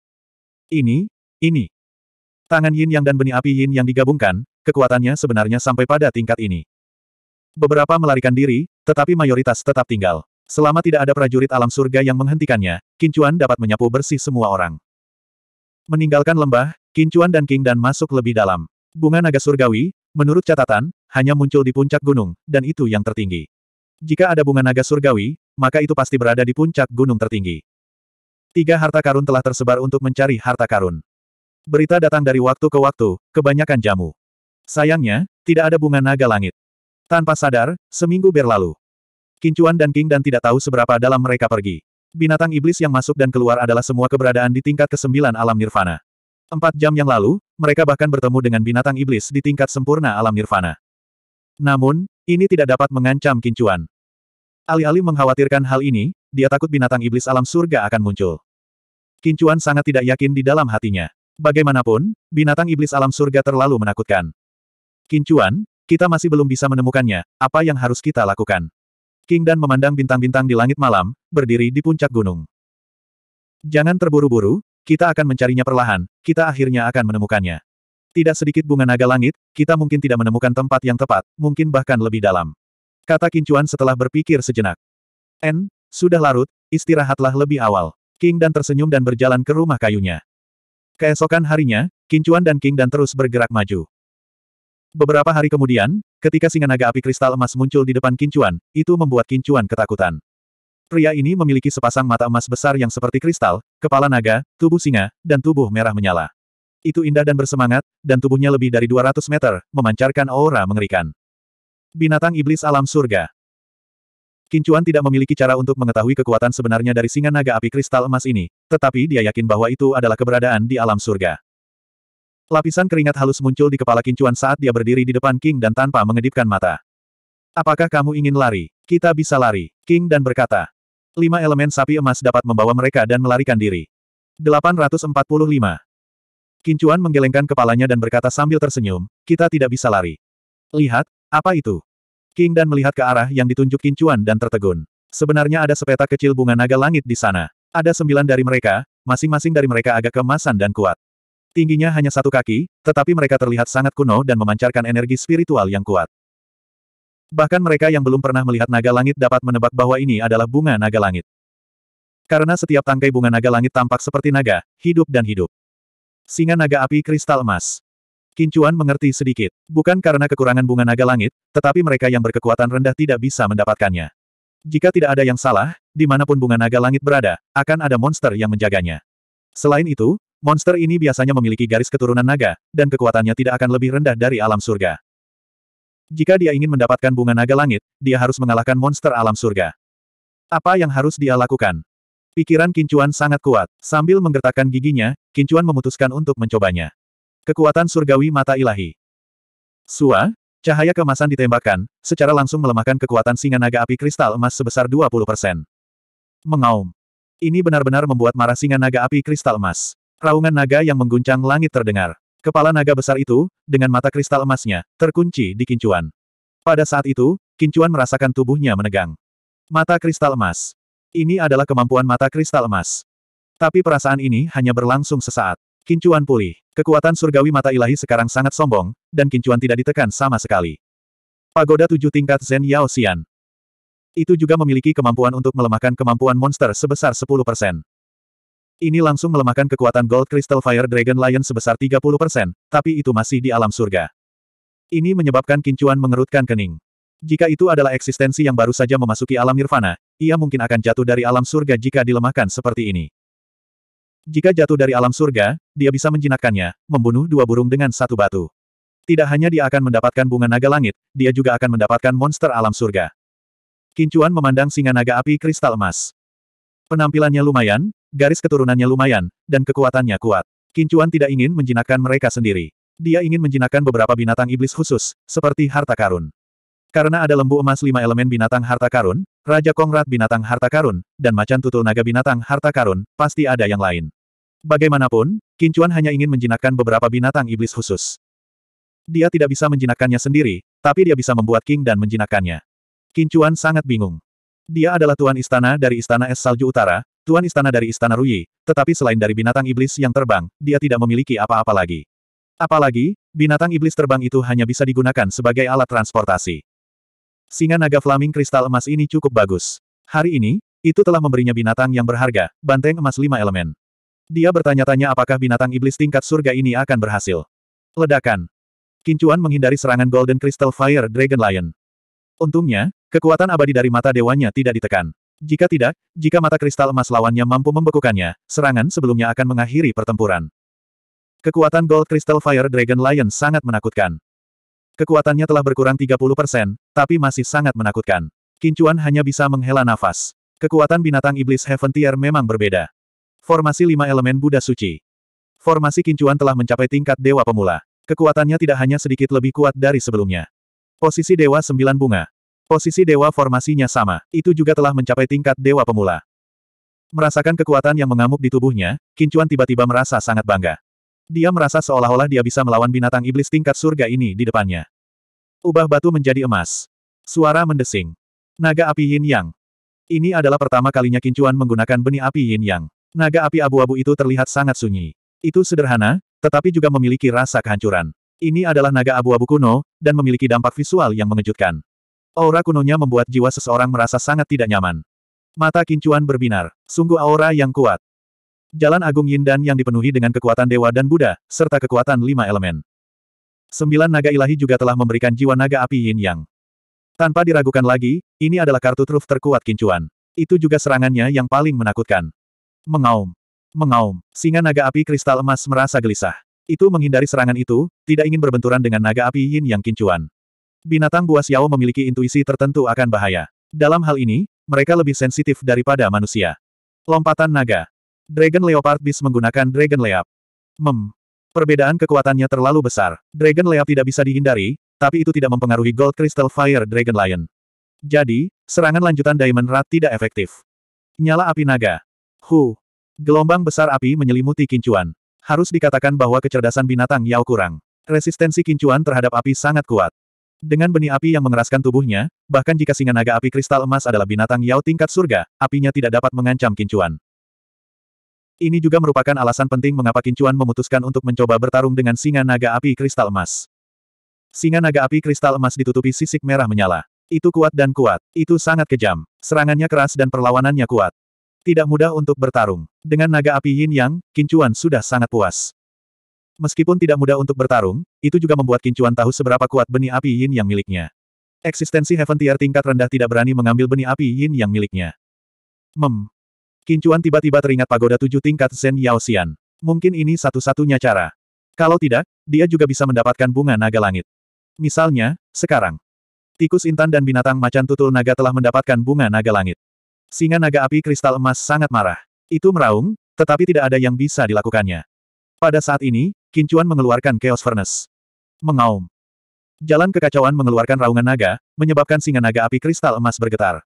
Ini, ini. Tangan Yin Yang dan benih api Yin Yang digabungkan, kekuatannya sebenarnya sampai pada tingkat ini. Beberapa melarikan diri, tetapi mayoritas tetap tinggal. Selama tidak ada prajurit alam surga yang menghentikannya, Kincuan dapat menyapu bersih semua orang. Meninggalkan lembah, Kincuan dan King Dan masuk lebih dalam. Bunga naga surgawi, menurut catatan, hanya muncul di puncak gunung, dan itu yang tertinggi. Jika ada bunga naga surgawi, maka itu pasti berada di puncak gunung tertinggi. Tiga harta karun telah tersebar untuk mencari harta karun. Berita datang dari waktu ke waktu, kebanyakan jamu. Sayangnya, tidak ada bunga naga langit. Tanpa sadar, seminggu berlalu. Kincuan dan King dan tidak tahu seberapa dalam mereka pergi. Binatang iblis yang masuk dan keluar adalah semua keberadaan di tingkat ke-9 alam nirvana. Empat jam yang lalu, mereka bahkan bertemu dengan binatang iblis di tingkat sempurna alam nirvana. Namun, ini tidak dapat mengancam Kincuan. Alih-alih mengkhawatirkan hal ini, dia takut binatang iblis alam surga akan muncul. Kincuan sangat tidak yakin di dalam hatinya. Bagaimanapun, binatang iblis alam surga terlalu menakutkan. Kincuan, kita masih belum bisa menemukannya, apa yang harus kita lakukan? King Dan memandang bintang-bintang di langit malam, berdiri di puncak gunung. Jangan terburu-buru, kita akan mencarinya perlahan, kita akhirnya akan menemukannya. Tidak sedikit bunga naga langit, kita mungkin tidak menemukan tempat yang tepat, mungkin bahkan lebih dalam. Kata Kincuan setelah berpikir sejenak. N, sudah larut, istirahatlah lebih awal. King Dan tersenyum dan berjalan ke rumah kayunya. Keesokan harinya, Kincuan dan King Dan terus bergerak maju. Beberapa hari kemudian, ketika singa naga api kristal emas muncul di depan Kincuan, itu membuat Kincuan ketakutan. Pria ini memiliki sepasang mata emas besar yang seperti kristal, kepala naga, tubuh singa, dan tubuh merah menyala. Itu indah dan bersemangat, dan tubuhnya lebih dari 200 meter, memancarkan aura mengerikan. Binatang iblis alam surga. Kincuan tidak memiliki cara untuk mengetahui kekuatan sebenarnya dari singa naga api kristal emas ini, tetapi dia yakin bahwa itu adalah keberadaan di alam surga. Lapisan keringat halus muncul di kepala Kincuan saat dia berdiri di depan King dan tanpa mengedipkan mata. Apakah kamu ingin lari? Kita bisa lari. King dan berkata. Lima elemen sapi emas dapat membawa mereka dan melarikan diri. 845. Kincuan menggelengkan kepalanya dan berkata sambil tersenyum, kita tidak bisa lari. Lihat, apa itu? King dan melihat ke arah yang ditunjuk Kincuan dan tertegun. Sebenarnya ada sepetak kecil bunga naga langit di sana. Ada sembilan dari mereka, masing-masing dari mereka agak kemasan dan kuat. Tingginya hanya satu kaki, tetapi mereka terlihat sangat kuno dan memancarkan energi spiritual yang kuat. Bahkan mereka yang belum pernah melihat naga langit dapat menebak bahwa ini adalah bunga naga langit. Karena setiap tangkai bunga naga langit tampak seperti naga, hidup dan hidup. Singa naga api kristal emas. Kincuan mengerti sedikit. Bukan karena kekurangan bunga naga langit, tetapi mereka yang berkekuatan rendah tidak bisa mendapatkannya. Jika tidak ada yang salah, dimanapun bunga naga langit berada, akan ada monster yang menjaganya. Selain itu, Monster ini biasanya memiliki garis keturunan naga, dan kekuatannya tidak akan lebih rendah dari alam surga. Jika dia ingin mendapatkan bunga naga langit, dia harus mengalahkan monster alam surga. Apa yang harus dia lakukan? Pikiran Kincuan sangat kuat. Sambil menggertakkan giginya, Kincuan memutuskan untuk mencobanya. Kekuatan surgawi mata ilahi. Sua, cahaya kemasan ditembakkan, secara langsung melemahkan kekuatan singa naga api kristal emas sebesar 20%. Mengaum. Ini benar-benar membuat marah singa naga api kristal emas. Raungan naga yang mengguncang langit terdengar. Kepala naga besar itu, dengan mata kristal emasnya, terkunci di kincuan. Pada saat itu, kincuan merasakan tubuhnya menegang. Mata kristal emas. Ini adalah kemampuan mata kristal emas. Tapi perasaan ini hanya berlangsung sesaat. Kincuan pulih. Kekuatan surgawi mata ilahi sekarang sangat sombong, dan kincuan tidak ditekan sama sekali. Pagoda tujuh tingkat Zen Yao Xian. Itu juga memiliki kemampuan untuk melemahkan kemampuan monster sebesar ini langsung melemahkan kekuatan Gold Crystal Fire Dragon Lion sebesar 30%, tapi itu masih di alam surga. Ini menyebabkan Kincuan mengerutkan kening. Jika itu adalah eksistensi yang baru saja memasuki alam nirvana, ia mungkin akan jatuh dari alam surga jika dilemahkan seperti ini. Jika jatuh dari alam surga, dia bisa menjinakkannya, membunuh dua burung dengan satu batu. Tidak hanya dia akan mendapatkan bunga naga langit, dia juga akan mendapatkan monster alam surga. Kincuan memandang singa naga api kristal emas. Penampilannya lumayan, Garis keturunannya lumayan, dan kekuatannya kuat. Kincuan tidak ingin menjinakkan mereka sendiri. Dia ingin menjinakkan beberapa binatang iblis khusus, seperti harta karun. Karena ada lembu emas lima elemen binatang harta karun, Raja Kongrat binatang harta karun, dan macan tutul naga binatang harta karun, pasti ada yang lain. Bagaimanapun, Kincuan hanya ingin menjinakkan beberapa binatang iblis khusus. Dia tidak bisa menjinakkannya sendiri, tapi dia bisa membuat King dan menjinakkannya. Kincuan sangat bingung. Dia adalah tuan istana dari Istana Es Salju Utara, Tuan istana dari istana Rui, tetapi selain dari binatang iblis yang terbang, dia tidak memiliki apa-apa lagi. Apalagi, binatang iblis terbang itu hanya bisa digunakan sebagai alat transportasi. Singa naga flaming kristal emas ini cukup bagus. Hari ini, itu telah memberinya binatang yang berharga, banteng emas lima elemen. Dia bertanya-tanya apakah binatang iblis tingkat surga ini akan berhasil. Ledakan. Kincuan menghindari serangan Golden Crystal Fire Dragon Lion. Untungnya, kekuatan abadi dari mata dewanya tidak ditekan. Jika tidak, jika mata kristal emas lawannya mampu membekukannya, serangan sebelumnya akan mengakhiri pertempuran. Kekuatan Gold Crystal Fire Dragon Lion sangat menakutkan. Kekuatannya telah berkurang 30%, tapi masih sangat menakutkan. Kincuan hanya bisa menghela nafas. Kekuatan binatang iblis Heaven Tier memang berbeda. Formasi lima elemen Buddha Suci. Formasi kincuan telah mencapai tingkat dewa pemula. Kekuatannya tidak hanya sedikit lebih kuat dari sebelumnya. Posisi dewa sembilan bunga. Posisi dewa formasinya sama, itu juga telah mencapai tingkat dewa pemula. Merasakan kekuatan yang mengamuk di tubuhnya, Kincuan tiba-tiba merasa sangat bangga. Dia merasa seolah-olah dia bisa melawan binatang iblis tingkat surga ini di depannya. Ubah batu menjadi emas. Suara mendesing. Naga api yin yang. Ini adalah pertama kalinya Kincuan menggunakan benih api yin yang. Naga api abu-abu itu terlihat sangat sunyi. Itu sederhana, tetapi juga memiliki rasa kehancuran. Ini adalah naga abu-abu kuno, dan memiliki dampak visual yang mengejutkan. Aura kunonya membuat jiwa seseorang merasa sangat tidak nyaman. Mata kincuan berbinar. Sungguh aura yang kuat. Jalan Agung Yin Dan yang dipenuhi dengan kekuatan Dewa dan Buddha, serta kekuatan lima elemen. Sembilan naga ilahi juga telah memberikan jiwa naga api Yin Yang. Tanpa diragukan lagi, ini adalah kartu truf terkuat kincuan. Itu juga serangannya yang paling menakutkan. Mengaum. Mengaum. Singa naga api kristal emas merasa gelisah. Itu menghindari serangan itu, tidak ingin berbenturan dengan naga api Yin Yang kincuan. Binatang buas Yao memiliki intuisi tertentu akan bahaya. Dalam hal ini, mereka lebih sensitif daripada manusia. Lompatan naga. Dragon Leopard Beast menggunakan Dragon Leap. Mem. Perbedaan kekuatannya terlalu besar. Dragon Leap tidak bisa dihindari, tapi itu tidak mempengaruhi Gold Crystal Fire Dragon Lion. Jadi, serangan lanjutan Diamond Rat tidak efektif. Nyala api naga. Hu. Gelombang besar api menyelimuti kincuan. Harus dikatakan bahwa kecerdasan binatang Yao kurang. Resistensi kincuan terhadap api sangat kuat. Dengan benih api yang mengeraskan tubuhnya, bahkan jika singa naga api kristal emas adalah binatang Yao tingkat surga, apinya tidak dapat mengancam Kincuan. Ini juga merupakan alasan penting mengapa Kincuan memutuskan untuk mencoba bertarung dengan singa naga api kristal emas. Singa naga api kristal emas ditutupi sisik merah menyala. Itu kuat dan kuat. Itu sangat kejam. Serangannya keras dan perlawanannya kuat. Tidak mudah untuk bertarung. Dengan naga api yin yang, Kincuan sudah sangat puas. Meskipun tidak mudah untuk bertarung, itu juga membuat Kincuan tahu seberapa kuat benih api yin yang miliknya. Eksistensi Heaven Tier tingkat rendah tidak berani mengambil benih api yin yang miliknya. Mem. Kincuan tiba-tiba teringat pagoda tujuh tingkat Zen Yao Xian. Mungkin ini satu-satunya cara. Kalau tidak, dia juga bisa mendapatkan bunga naga langit. Misalnya, sekarang. Tikus intan dan binatang macan tutul naga telah mendapatkan bunga naga langit. Singa naga api kristal emas sangat marah. Itu meraung, tetapi tidak ada yang bisa dilakukannya. Pada saat ini, Kincuan mengeluarkan Chaos Furnace. Mengaum. Jalan kekacauan mengeluarkan raungan naga, menyebabkan singa naga api kristal emas bergetar.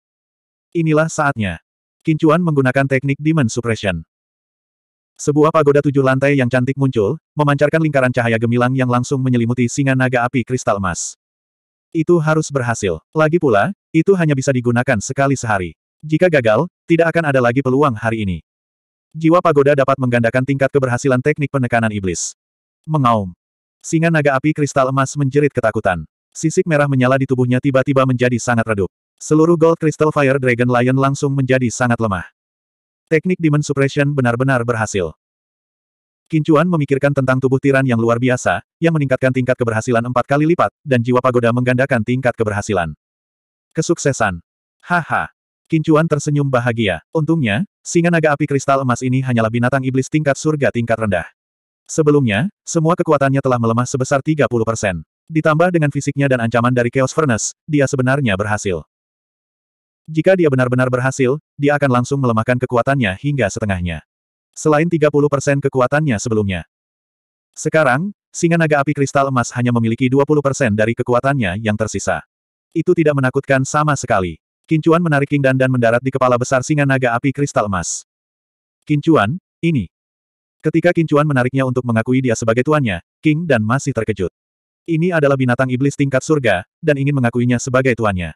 Inilah saatnya. Kincuan menggunakan teknik Demon Suppression. Sebuah pagoda tujuh lantai yang cantik muncul, memancarkan lingkaran cahaya gemilang yang langsung menyelimuti singa naga api kristal emas. Itu harus berhasil. Lagi pula, itu hanya bisa digunakan sekali sehari. Jika gagal, tidak akan ada lagi peluang hari ini. Jiwa pagoda dapat menggandakan tingkat keberhasilan teknik penekanan iblis. Mengaum. Singa naga api kristal emas menjerit ketakutan. Sisik merah menyala di tubuhnya tiba-tiba menjadi sangat redup. Seluruh Gold Crystal Fire Dragon Lion langsung menjadi sangat lemah. Teknik Demon Suppression benar-benar berhasil. Kincuan memikirkan tentang tubuh tiran yang luar biasa, yang meningkatkan tingkat keberhasilan empat kali lipat, dan jiwa pagoda menggandakan tingkat keberhasilan. Kesuksesan. Haha. Kincuan tersenyum bahagia. Untungnya, singa naga api kristal emas ini hanyalah binatang iblis tingkat surga tingkat rendah. Sebelumnya, semua kekuatannya telah melemah sebesar 30 persen. Ditambah dengan fisiknya dan ancaman dari Chaos Furnace, dia sebenarnya berhasil. Jika dia benar-benar berhasil, dia akan langsung melemahkan kekuatannya hingga setengahnya. Selain 30 persen kekuatannya sebelumnya. Sekarang, singa naga api kristal emas hanya memiliki 20 persen dari kekuatannya yang tersisa. Itu tidak menakutkan sama sekali. Kincuan menarik kingdan dan mendarat di kepala besar singa naga api kristal emas. Kincuan, ini, Ketika Kincuan menariknya untuk mengakui dia sebagai tuannya, King dan masih terkejut. Ini adalah binatang iblis tingkat surga, dan ingin mengakuinya sebagai tuannya.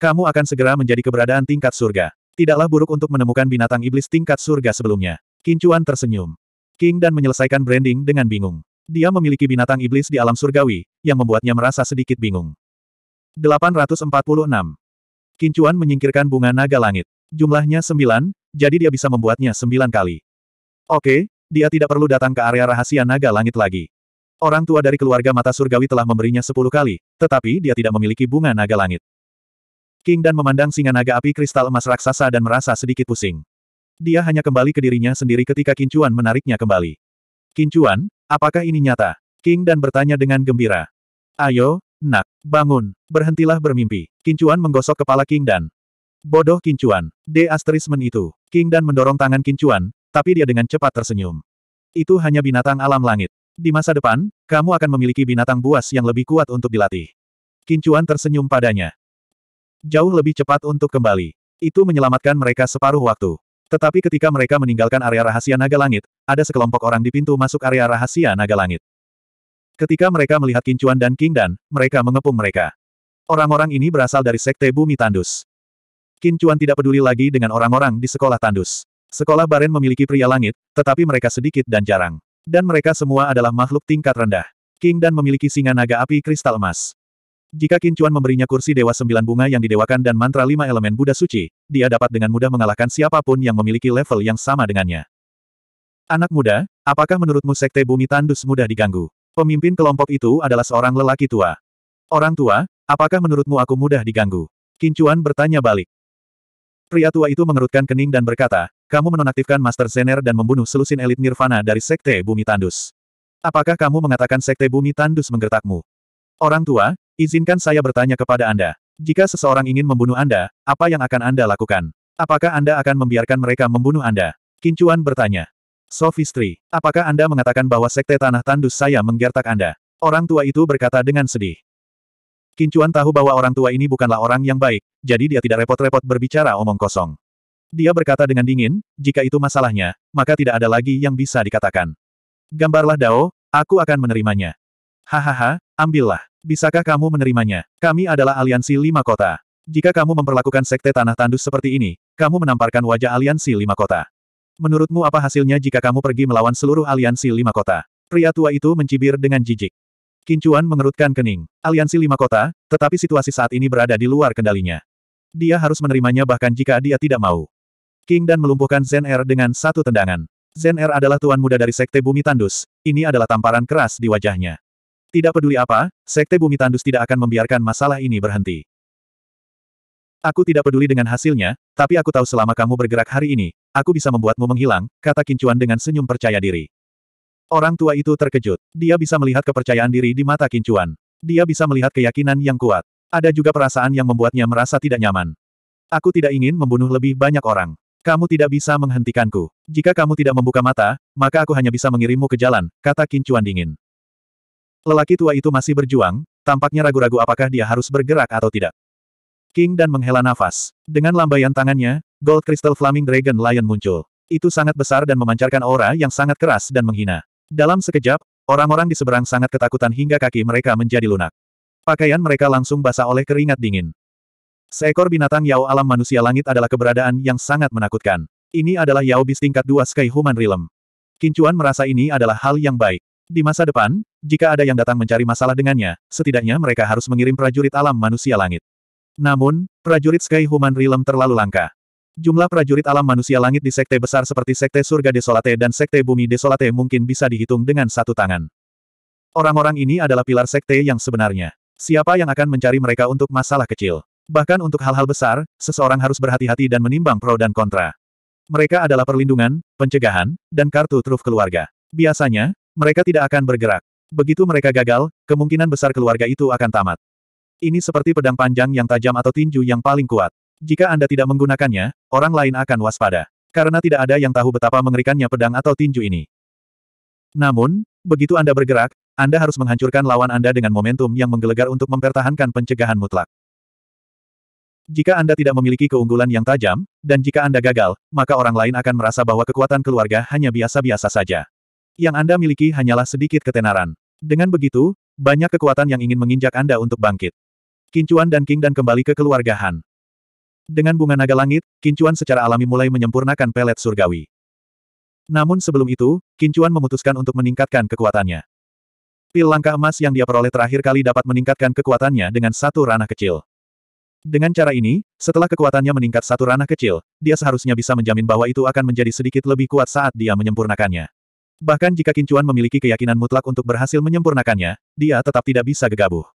Kamu akan segera menjadi keberadaan tingkat surga. Tidaklah buruk untuk menemukan binatang iblis tingkat surga sebelumnya. Kincuan tersenyum. King dan menyelesaikan branding dengan bingung. Dia memiliki binatang iblis di alam surgawi, yang membuatnya merasa sedikit bingung. 846. Kincuan menyingkirkan bunga naga langit. Jumlahnya sembilan, jadi dia bisa membuatnya sembilan kali. Oke, dia tidak perlu datang ke area rahasia naga langit lagi. Orang tua dari keluarga mata surgawi telah memberinya sepuluh kali, tetapi dia tidak memiliki bunga naga langit. King Dan memandang singa naga api kristal emas raksasa dan merasa sedikit pusing. Dia hanya kembali ke dirinya sendiri ketika Kincuan menariknya kembali. Kincuan, apakah ini nyata? King Dan bertanya dengan gembira. Ayo, nak, bangun, berhentilah bermimpi. Kincuan menggosok kepala King Dan. Bodoh Kincuan, de asterismen itu. King Dan mendorong tangan Kincuan, tapi dia dengan cepat tersenyum. Itu hanya binatang alam langit. Di masa depan, kamu akan memiliki binatang buas yang lebih kuat untuk dilatih. Kincuan tersenyum padanya. Jauh lebih cepat untuk kembali. Itu menyelamatkan mereka separuh waktu. Tetapi ketika mereka meninggalkan area rahasia naga langit, ada sekelompok orang di pintu masuk area rahasia naga langit. Ketika mereka melihat Kincuan dan King Dan, mereka mengepung mereka. Orang-orang ini berasal dari sekte bumi tandus. Kincuan tidak peduli lagi dengan orang-orang di sekolah tandus. Sekolah Baren memiliki pria langit, tetapi mereka sedikit dan jarang. Dan mereka semua adalah makhluk tingkat rendah. King Dan memiliki singa naga api kristal emas. Jika Kincuan memberinya kursi Dewa Sembilan Bunga yang didewakan dan mantra lima elemen Buddha Suci, dia dapat dengan mudah mengalahkan siapapun yang memiliki level yang sama dengannya. Anak muda, apakah menurutmu Sekte Bumi Tandus mudah diganggu? Pemimpin kelompok itu adalah seorang lelaki tua. Orang tua, apakah menurutmu aku mudah diganggu? Kincuan bertanya balik. Pria tua itu mengerutkan kening dan berkata, kamu menonaktifkan Master Zener dan membunuh selusin elit Nirvana dari Sekte Bumi Tandus. Apakah kamu mengatakan Sekte Bumi Tandus menggertakmu? Orang tua, izinkan saya bertanya kepada Anda. Jika seseorang ingin membunuh Anda, apa yang akan Anda lakukan? Apakah Anda akan membiarkan mereka membunuh Anda? Kincuan bertanya. Sofistri, apakah Anda mengatakan bahwa Sekte Tanah Tandus saya menggertak Anda? Orang tua itu berkata dengan sedih. Kincuan tahu bahwa orang tua ini bukanlah orang yang baik, jadi dia tidak repot-repot berbicara omong kosong. Dia berkata dengan dingin, jika itu masalahnya, maka tidak ada lagi yang bisa dikatakan. Gambarlah Dao, aku akan menerimanya. Hahaha, ambillah. Bisakah kamu menerimanya? Kami adalah aliansi lima kota. Jika kamu memperlakukan sekte tanah tandus seperti ini, kamu menamparkan wajah aliansi lima kota. Menurutmu apa hasilnya jika kamu pergi melawan seluruh aliansi lima kota? Pria tua itu mencibir dengan jijik. Kincuan mengerutkan kening. Aliansi lima kota, tetapi situasi saat ini berada di luar kendalinya. Dia harus menerimanya bahkan jika dia tidak mau. King dan melumpuhkan Zen Er dengan satu tendangan. Zen Er adalah tuan muda dari Sekte Bumi Tandus, ini adalah tamparan keras di wajahnya. Tidak peduli apa, Sekte Bumi Tandus tidak akan membiarkan masalah ini berhenti. Aku tidak peduli dengan hasilnya, tapi aku tahu selama kamu bergerak hari ini, aku bisa membuatmu menghilang, kata Kincuan dengan senyum percaya diri. Orang tua itu terkejut. Dia bisa melihat kepercayaan diri di mata Kincuan. Dia bisa melihat keyakinan yang kuat. Ada juga perasaan yang membuatnya merasa tidak nyaman. Aku tidak ingin membunuh lebih banyak orang. Kamu tidak bisa menghentikanku. Jika kamu tidak membuka mata, maka aku hanya bisa mengirimmu ke jalan, kata Kincuan dingin. Lelaki tua itu masih berjuang, tampaknya ragu-ragu apakah dia harus bergerak atau tidak. King dan menghela nafas. Dengan lambaian tangannya, Gold Crystal Flaming Dragon Lion muncul. Itu sangat besar dan memancarkan aura yang sangat keras dan menghina. Dalam sekejap, orang-orang di seberang sangat ketakutan hingga kaki mereka menjadi lunak. Pakaian mereka langsung basah oleh keringat dingin. Seekor binatang Yao alam manusia langit adalah keberadaan yang sangat menakutkan. Ini adalah Yao Beast tingkat 2 Sky Human Realm. Kincuan merasa ini adalah hal yang baik. Di masa depan, jika ada yang datang mencari masalah dengannya, setidaknya mereka harus mengirim prajurit alam manusia langit. Namun, prajurit Sky Human Realm terlalu langka. Jumlah prajurit alam manusia langit di sekte besar seperti sekte surga desolate dan sekte bumi desolate mungkin bisa dihitung dengan satu tangan. Orang-orang ini adalah pilar sekte yang sebenarnya. Siapa yang akan mencari mereka untuk masalah kecil? Bahkan untuk hal-hal besar, seseorang harus berhati-hati dan menimbang pro dan kontra. Mereka adalah perlindungan, pencegahan, dan kartu truf keluarga. Biasanya, mereka tidak akan bergerak. Begitu mereka gagal, kemungkinan besar keluarga itu akan tamat. Ini seperti pedang panjang yang tajam atau tinju yang paling kuat. Jika Anda tidak menggunakannya, orang lain akan waspada. Karena tidak ada yang tahu betapa mengerikannya pedang atau tinju ini. Namun, begitu Anda bergerak, Anda harus menghancurkan lawan Anda dengan momentum yang menggelegar untuk mempertahankan pencegahan mutlak. Jika Anda tidak memiliki keunggulan yang tajam, dan jika Anda gagal, maka orang lain akan merasa bahwa kekuatan keluarga hanya biasa-biasa saja. Yang Anda miliki hanyalah sedikit ketenaran. Dengan begitu, banyak kekuatan yang ingin menginjak Anda untuk bangkit. Kincuan dan King dan kembali ke keluarga Han. Dengan bunga naga langit, Kincuan secara alami mulai menyempurnakan pelet surgawi. Namun sebelum itu, Kincuan memutuskan untuk meningkatkan kekuatannya. Pil langkah emas yang dia peroleh terakhir kali dapat meningkatkan kekuatannya dengan satu ranah kecil. Dengan cara ini, setelah kekuatannya meningkat satu ranah kecil, dia seharusnya bisa menjamin bahwa itu akan menjadi sedikit lebih kuat saat dia menyempurnakannya. Bahkan jika Kincuan memiliki keyakinan mutlak untuk berhasil menyempurnakannya, dia tetap tidak bisa gegabah.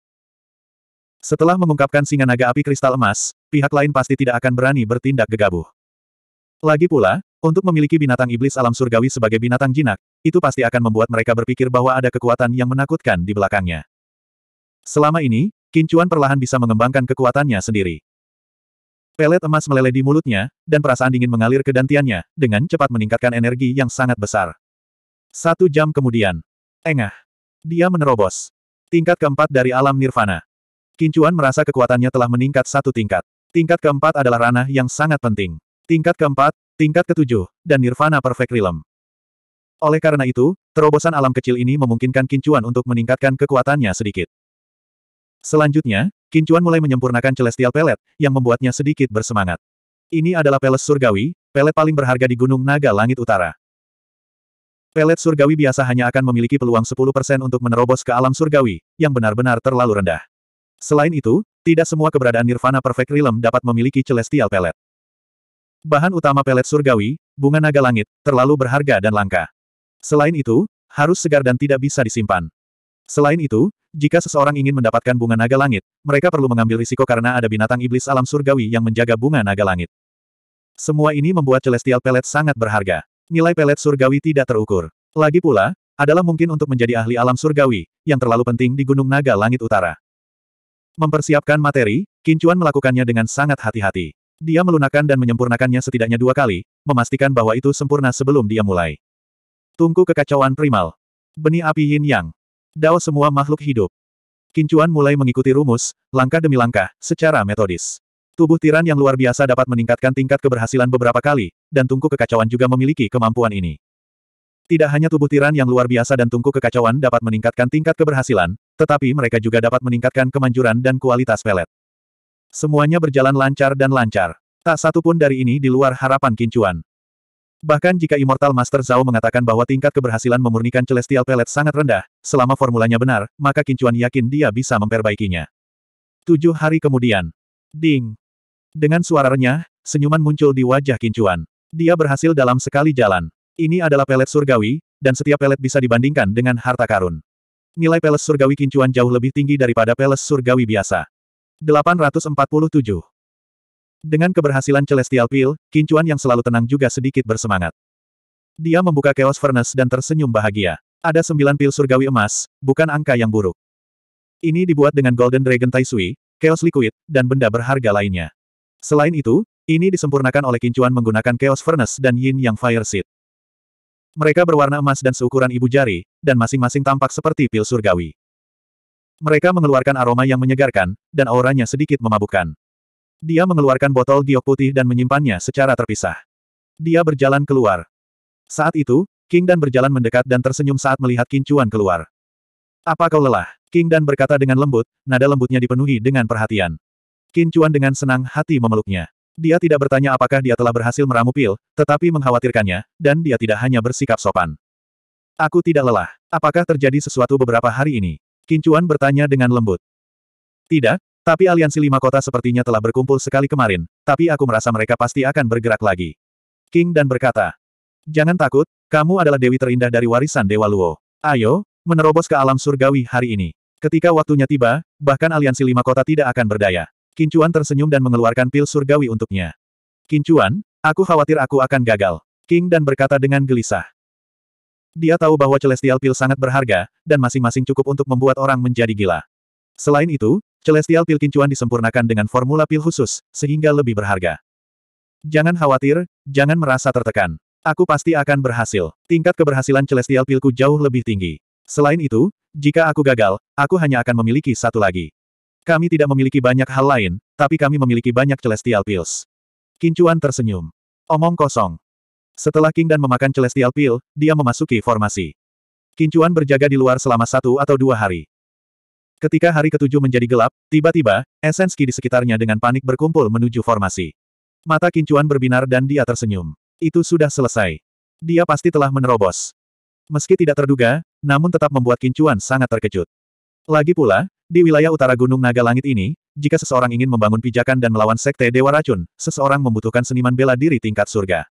Setelah mengungkapkan singa naga api kristal emas, pihak lain pasti tidak akan berani bertindak gegabah. Lagi pula, untuk memiliki binatang iblis alam surgawi sebagai binatang jinak, itu pasti akan membuat mereka berpikir bahwa ada kekuatan yang menakutkan di belakangnya. Selama ini, Kincuan perlahan bisa mengembangkan kekuatannya sendiri. Pelet emas meleleh di mulutnya, dan perasaan dingin mengalir ke dantiannya, dengan cepat meningkatkan energi yang sangat besar. Satu jam kemudian. Engah. Dia menerobos. Tingkat keempat dari alam nirvana. Kincuan merasa kekuatannya telah meningkat satu tingkat. Tingkat keempat adalah ranah yang sangat penting. Tingkat keempat, tingkat ketujuh, dan nirvana perfect realm. Oleh karena itu, terobosan alam kecil ini memungkinkan Kincuan untuk meningkatkan kekuatannya sedikit. Selanjutnya, Kincuan mulai menyempurnakan Celestial Pelet, yang membuatnya sedikit bersemangat. Ini adalah pelet surgawi, pelet paling berharga di Gunung Naga Langit Utara. Pelet surgawi biasa hanya akan memiliki peluang 10% untuk menerobos ke alam surgawi, yang benar-benar terlalu rendah. Selain itu, tidak semua keberadaan Nirvana Perfect Realm dapat memiliki Celestial Pelet. Bahan utama pelet surgawi, bunga naga langit, terlalu berharga dan langka. Selain itu, harus segar dan tidak bisa disimpan. Selain itu, jika seseorang ingin mendapatkan bunga naga langit, mereka perlu mengambil risiko karena ada binatang iblis alam surgawi yang menjaga bunga naga langit. Semua ini membuat Celestial pelet sangat berharga. Nilai pelet surgawi tidak terukur. Lagi pula, adalah mungkin untuk menjadi ahli alam surgawi, yang terlalu penting di Gunung Naga Langit Utara. Mempersiapkan materi, Kincuan melakukannya dengan sangat hati-hati. Dia melunakkan dan menyempurnakannya setidaknya dua kali, memastikan bahwa itu sempurna sebelum dia mulai. Tungku kekacauan primal. Benih api yin yang. Dao semua makhluk hidup. Kincuan mulai mengikuti rumus, langkah demi langkah, secara metodis. Tubuh tiran yang luar biasa dapat meningkatkan tingkat keberhasilan beberapa kali, dan tungku kekacauan juga memiliki kemampuan ini. Tidak hanya tubuh tiran yang luar biasa dan tungku kekacauan dapat meningkatkan tingkat keberhasilan, tetapi mereka juga dapat meningkatkan kemanjuran dan kualitas pelet. Semuanya berjalan lancar dan lancar. Tak satu pun dari ini di luar harapan Kincuan. Bahkan jika Immortal Master Zhao mengatakan bahwa tingkat keberhasilan memurnikan Celestial Pellet sangat rendah, selama formulanya benar, maka Kincuan yakin dia bisa memperbaikinya. Tujuh hari kemudian. Ding. Dengan suara renyah, senyuman muncul di wajah Kincuan. Dia berhasil dalam sekali jalan. Ini adalah pelet surgawi, dan setiap pelet bisa dibandingkan dengan harta karun. Nilai pelet surgawi Kincuan jauh lebih tinggi daripada pelet surgawi biasa. 847. Dengan keberhasilan Celestial Pill, Kincuan yang selalu tenang juga sedikit bersemangat. Dia membuka Chaos Furnace dan tersenyum bahagia. Ada sembilan pil surgawi emas, bukan angka yang buruk. Ini dibuat dengan Golden Dragon Taisui, Chaos Liquid, dan benda berharga lainnya. Selain itu, ini disempurnakan oleh Kincuan menggunakan Chaos Furnace dan Yin Yang Fire Seed. Mereka berwarna emas dan seukuran ibu jari, dan masing-masing tampak seperti pil surgawi. Mereka mengeluarkan aroma yang menyegarkan, dan auranya sedikit memabukkan. Dia mengeluarkan botol giok putih dan menyimpannya secara terpisah. Dia berjalan keluar. Saat itu, King Dan berjalan mendekat dan tersenyum saat melihat Kincuan keluar. Apa kau lelah? King Dan berkata dengan lembut, nada lembutnya dipenuhi dengan perhatian. Kincuan dengan senang hati memeluknya. Dia tidak bertanya apakah dia telah berhasil meramu pil, tetapi mengkhawatirkannya, dan dia tidak hanya bersikap sopan. Aku tidak lelah. Apakah terjadi sesuatu beberapa hari ini? Kincuan bertanya dengan lembut. Tidak, tapi aliansi lima kota sepertinya telah berkumpul sekali kemarin, tapi aku merasa mereka pasti akan bergerak lagi. King dan berkata, Jangan takut, kamu adalah dewi terindah dari warisan Dewa Luo. Ayo, menerobos ke alam surgawi hari ini. Ketika waktunya tiba, bahkan aliansi lima kota tidak akan berdaya. Kincuan tersenyum dan mengeluarkan pil surgawi untuknya. Kincuan, aku khawatir aku akan gagal. King dan berkata dengan gelisah. Dia tahu bahwa Celestial Pil sangat berharga, dan masing-masing cukup untuk membuat orang menjadi gila. Selain itu, Celestial Pil Kincuan disempurnakan dengan formula pil khusus, sehingga lebih berharga. Jangan khawatir, jangan merasa tertekan. Aku pasti akan berhasil. Tingkat keberhasilan Celestial Pilku jauh lebih tinggi. Selain itu, jika aku gagal, aku hanya akan memiliki satu lagi. Kami tidak memiliki banyak hal lain, tapi kami memiliki banyak Celestial Pills. Kincuan tersenyum. Omong kosong. Setelah King Dan memakan Celestial Pill, dia memasuki formasi. Kincuan berjaga di luar selama satu atau dua hari. Ketika hari ketujuh menjadi gelap, tiba-tiba, esenski di sekitarnya dengan panik berkumpul menuju formasi. Mata kincuan berbinar dan dia tersenyum. Itu sudah selesai. Dia pasti telah menerobos. Meski tidak terduga, namun tetap membuat kincuan sangat terkejut. Lagi pula, di wilayah utara Gunung Naga Langit ini, jika seseorang ingin membangun pijakan dan melawan Sekte Dewa Racun, seseorang membutuhkan seniman bela diri tingkat surga.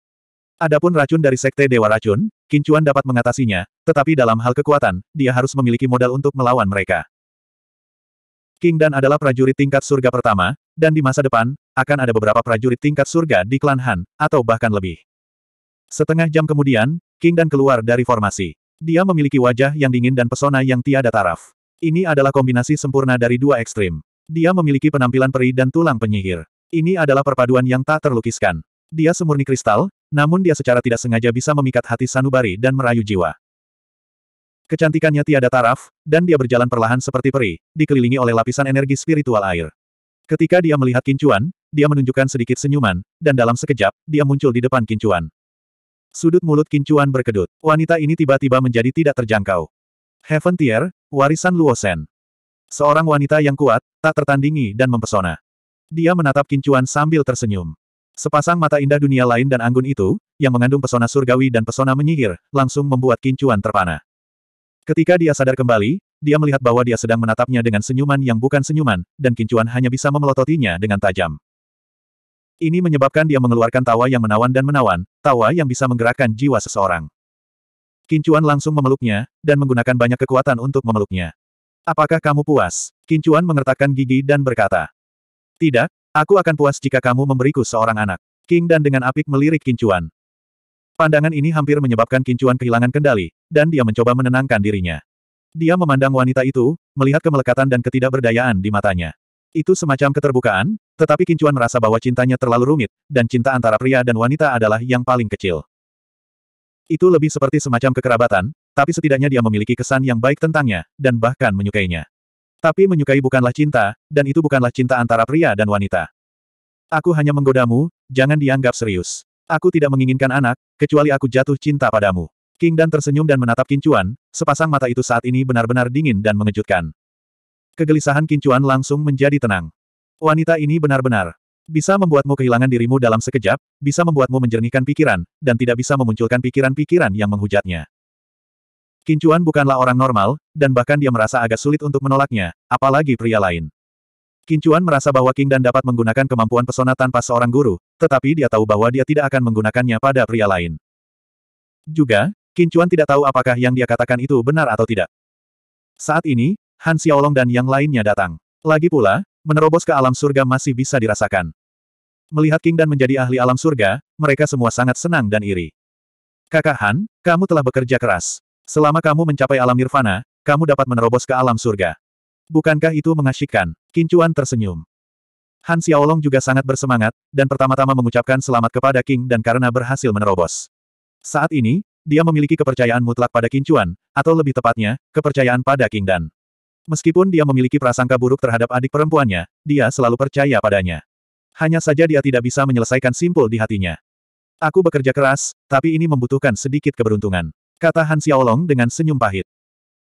Adapun racun dari Sekte Dewa Racun, Kincuan dapat mengatasinya, tetapi dalam hal kekuatan, dia harus memiliki modal untuk melawan mereka. King Dan adalah prajurit tingkat surga pertama, dan di masa depan, akan ada beberapa prajurit tingkat surga di klan Han, atau bahkan lebih. Setengah jam kemudian, King Dan keluar dari formasi. Dia memiliki wajah yang dingin dan pesona yang tiada taraf. Ini adalah kombinasi sempurna dari dua ekstrim. Dia memiliki penampilan peri dan tulang penyihir. Ini adalah perpaduan yang tak terlukiskan. Dia semurni kristal, namun dia secara tidak sengaja bisa memikat hati Sanubari dan merayu jiwa. Kecantikannya tiada taraf, dan dia berjalan perlahan seperti peri, dikelilingi oleh lapisan energi spiritual air. Ketika dia melihat kincuan, dia menunjukkan sedikit senyuman, dan dalam sekejap, dia muncul di depan kincuan. Sudut mulut kincuan berkedut. Wanita ini tiba-tiba menjadi tidak terjangkau. Heaven Tier, warisan Luosen. Seorang wanita yang kuat, tak tertandingi dan mempesona. Dia menatap kincuan sambil tersenyum. Sepasang mata indah dunia lain dan anggun itu, yang mengandung pesona surgawi dan pesona menyihir, langsung membuat kincuan terpana. Ketika dia sadar kembali, dia melihat bahwa dia sedang menatapnya dengan senyuman yang bukan senyuman, dan kincuan hanya bisa memelototinya dengan tajam. Ini menyebabkan dia mengeluarkan tawa yang menawan dan menawan, tawa yang bisa menggerakkan jiwa seseorang. Kincuan langsung memeluknya, dan menggunakan banyak kekuatan untuk memeluknya. Apakah kamu puas? Kincuan mengertakkan gigi dan berkata. Tidak, aku akan puas jika kamu memberiku seorang anak. King dan dengan apik melirik Kincuan. Pandangan ini hampir menyebabkan Kincuan kehilangan kendali, dan dia mencoba menenangkan dirinya. Dia memandang wanita itu, melihat kemelekatan dan ketidakberdayaan di matanya. Itu semacam keterbukaan, tetapi Kincuan merasa bahwa cintanya terlalu rumit, dan cinta antara pria dan wanita adalah yang paling kecil. Itu lebih seperti semacam kekerabatan, tapi setidaknya dia memiliki kesan yang baik tentangnya, dan bahkan menyukainya. Tapi menyukai bukanlah cinta, dan itu bukanlah cinta antara pria dan wanita. Aku hanya menggodamu, jangan dianggap serius. Aku tidak menginginkan anak, kecuali aku jatuh cinta padamu. King Dan tersenyum dan menatap Kincuan, sepasang mata itu saat ini benar-benar dingin dan mengejutkan. Kegelisahan Kincuan langsung menjadi tenang. Wanita ini benar-benar bisa membuatmu kehilangan dirimu dalam sekejap, bisa membuatmu menjernihkan pikiran, dan tidak bisa memunculkan pikiran-pikiran yang menghujatnya. Kincuan bukanlah orang normal, dan bahkan dia merasa agak sulit untuk menolaknya, apalagi pria lain. Kincuan merasa bahwa King Dan dapat menggunakan kemampuan pesona tanpa seorang guru, tetapi dia tahu bahwa dia tidak akan menggunakannya pada pria lain. Juga, Kincuan tidak tahu apakah yang dia katakan itu benar atau tidak. Saat ini, Han Xiaolong dan yang lainnya datang. Lagi pula, menerobos ke alam surga masih bisa dirasakan. Melihat King Dan menjadi ahli alam surga, mereka semua sangat senang dan iri. Kakak Han, kamu telah bekerja keras. Selama kamu mencapai alam nirvana, kamu dapat menerobos ke alam surga. Bukankah itu mengasyikkan? Kincuan tersenyum. Han Xiaolong juga sangat bersemangat, dan pertama-tama mengucapkan selamat kepada King dan karena berhasil menerobos. Saat ini, dia memiliki kepercayaan mutlak pada Kincuan, atau lebih tepatnya, kepercayaan pada King Dan. Meskipun dia memiliki prasangka buruk terhadap adik perempuannya, dia selalu percaya padanya. Hanya saja dia tidak bisa menyelesaikan simpul di hatinya. Aku bekerja keras, tapi ini membutuhkan sedikit keberuntungan. Kata Han Xiaolong dengan senyum pahit.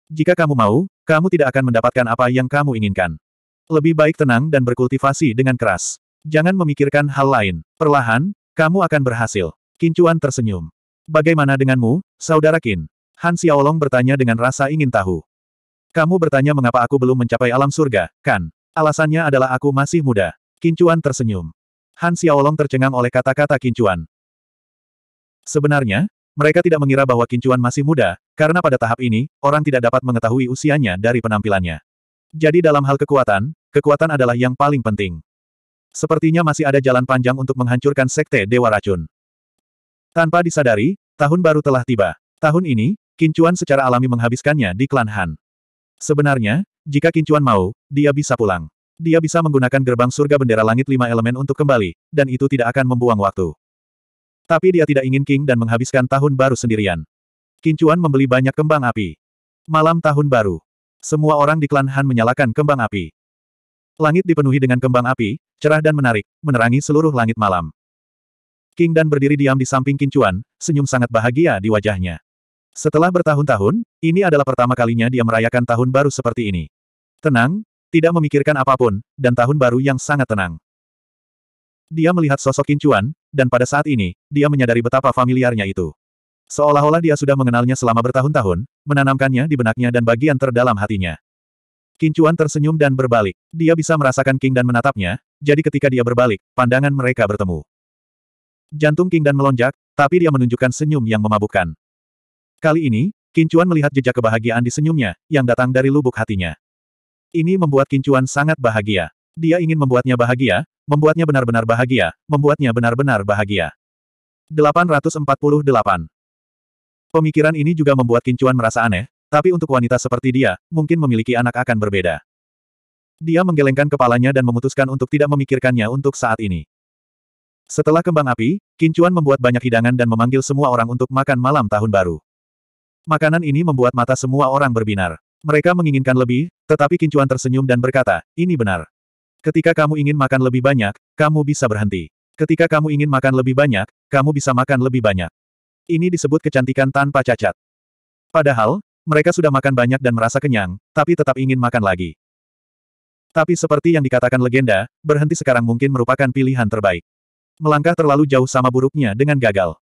Jika kamu mau, kamu tidak akan mendapatkan apa yang kamu inginkan. Lebih baik tenang dan berkultivasi dengan keras. Jangan memikirkan hal lain. Perlahan, kamu akan berhasil. Kincuan tersenyum. Bagaimana denganmu, Saudara Qin? Han Xiaolong bertanya dengan rasa ingin tahu. Kamu bertanya mengapa aku belum mencapai alam surga, kan? Alasannya adalah aku masih muda. Kincuan tersenyum. Han Xiaolong tercengang oleh kata-kata Kincuan. Sebenarnya, mereka tidak mengira bahwa Kincuan masih muda, karena pada tahap ini, orang tidak dapat mengetahui usianya dari penampilannya. Jadi dalam hal kekuatan, kekuatan adalah yang paling penting. Sepertinya masih ada jalan panjang untuk menghancurkan Sekte Dewa Racun. Tanpa disadari, tahun baru telah tiba. Tahun ini, Kincuan secara alami menghabiskannya di klan Han. Sebenarnya, jika Kincuan mau, dia bisa pulang. Dia bisa menggunakan gerbang surga bendera langit lima elemen untuk kembali, dan itu tidak akan membuang waktu. Tapi dia tidak ingin King dan menghabiskan tahun baru sendirian. Kincuan membeli banyak kembang api. Malam tahun baru. Semua orang di klan Han menyalakan kembang api. Langit dipenuhi dengan kembang api, cerah dan menarik, menerangi seluruh langit malam. King Dan berdiri diam di samping Kincuan, senyum sangat bahagia di wajahnya. Setelah bertahun-tahun, ini adalah pertama kalinya dia merayakan tahun baru seperti ini. Tenang, tidak memikirkan apapun, dan tahun baru yang sangat tenang. Dia melihat sosok Kincuan, dan pada saat ini, dia menyadari betapa familiarnya itu. Seolah-olah dia sudah mengenalnya selama bertahun-tahun, menanamkannya di benaknya dan bagian terdalam hatinya. Kincuan tersenyum dan berbalik. Dia bisa merasakan King dan menatapnya, jadi ketika dia berbalik, pandangan mereka bertemu. Jantung King dan melonjak, tapi dia menunjukkan senyum yang memabukkan. Kali ini, Kincuan melihat jejak kebahagiaan di senyumnya, yang datang dari lubuk hatinya. Ini membuat Kincuan sangat bahagia. Dia ingin membuatnya bahagia, membuatnya benar-benar bahagia, membuatnya benar-benar bahagia. 848. Pemikiran ini juga membuat Kincuan merasa aneh, tapi untuk wanita seperti dia, mungkin memiliki anak akan berbeda. Dia menggelengkan kepalanya dan memutuskan untuk tidak memikirkannya untuk saat ini. Setelah kembang api, Kincuan membuat banyak hidangan dan memanggil semua orang untuk makan malam tahun baru. Makanan ini membuat mata semua orang berbinar. Mereka menginginkan lebih, tetapi Kincuan tersenyum dan berkata, ini benar. Ketika kamu ingin makan lebih banyak, kamu bisa berhenti. Ketika kamu ingin makan lebih banyak, kamu bisa makan lebih banyak. Ini disebut kecantikan tanpa cacat. Padahal, mereka sudah makan banyak dan merasa kenyang, tapi tetap ingin makan lagi. Tapi seperti yang dikatakan legenda, berhenti sekarang mungkin merupakan pilihan terbaik. Melangkah terlalu jauh sama buruknya dengan gagal.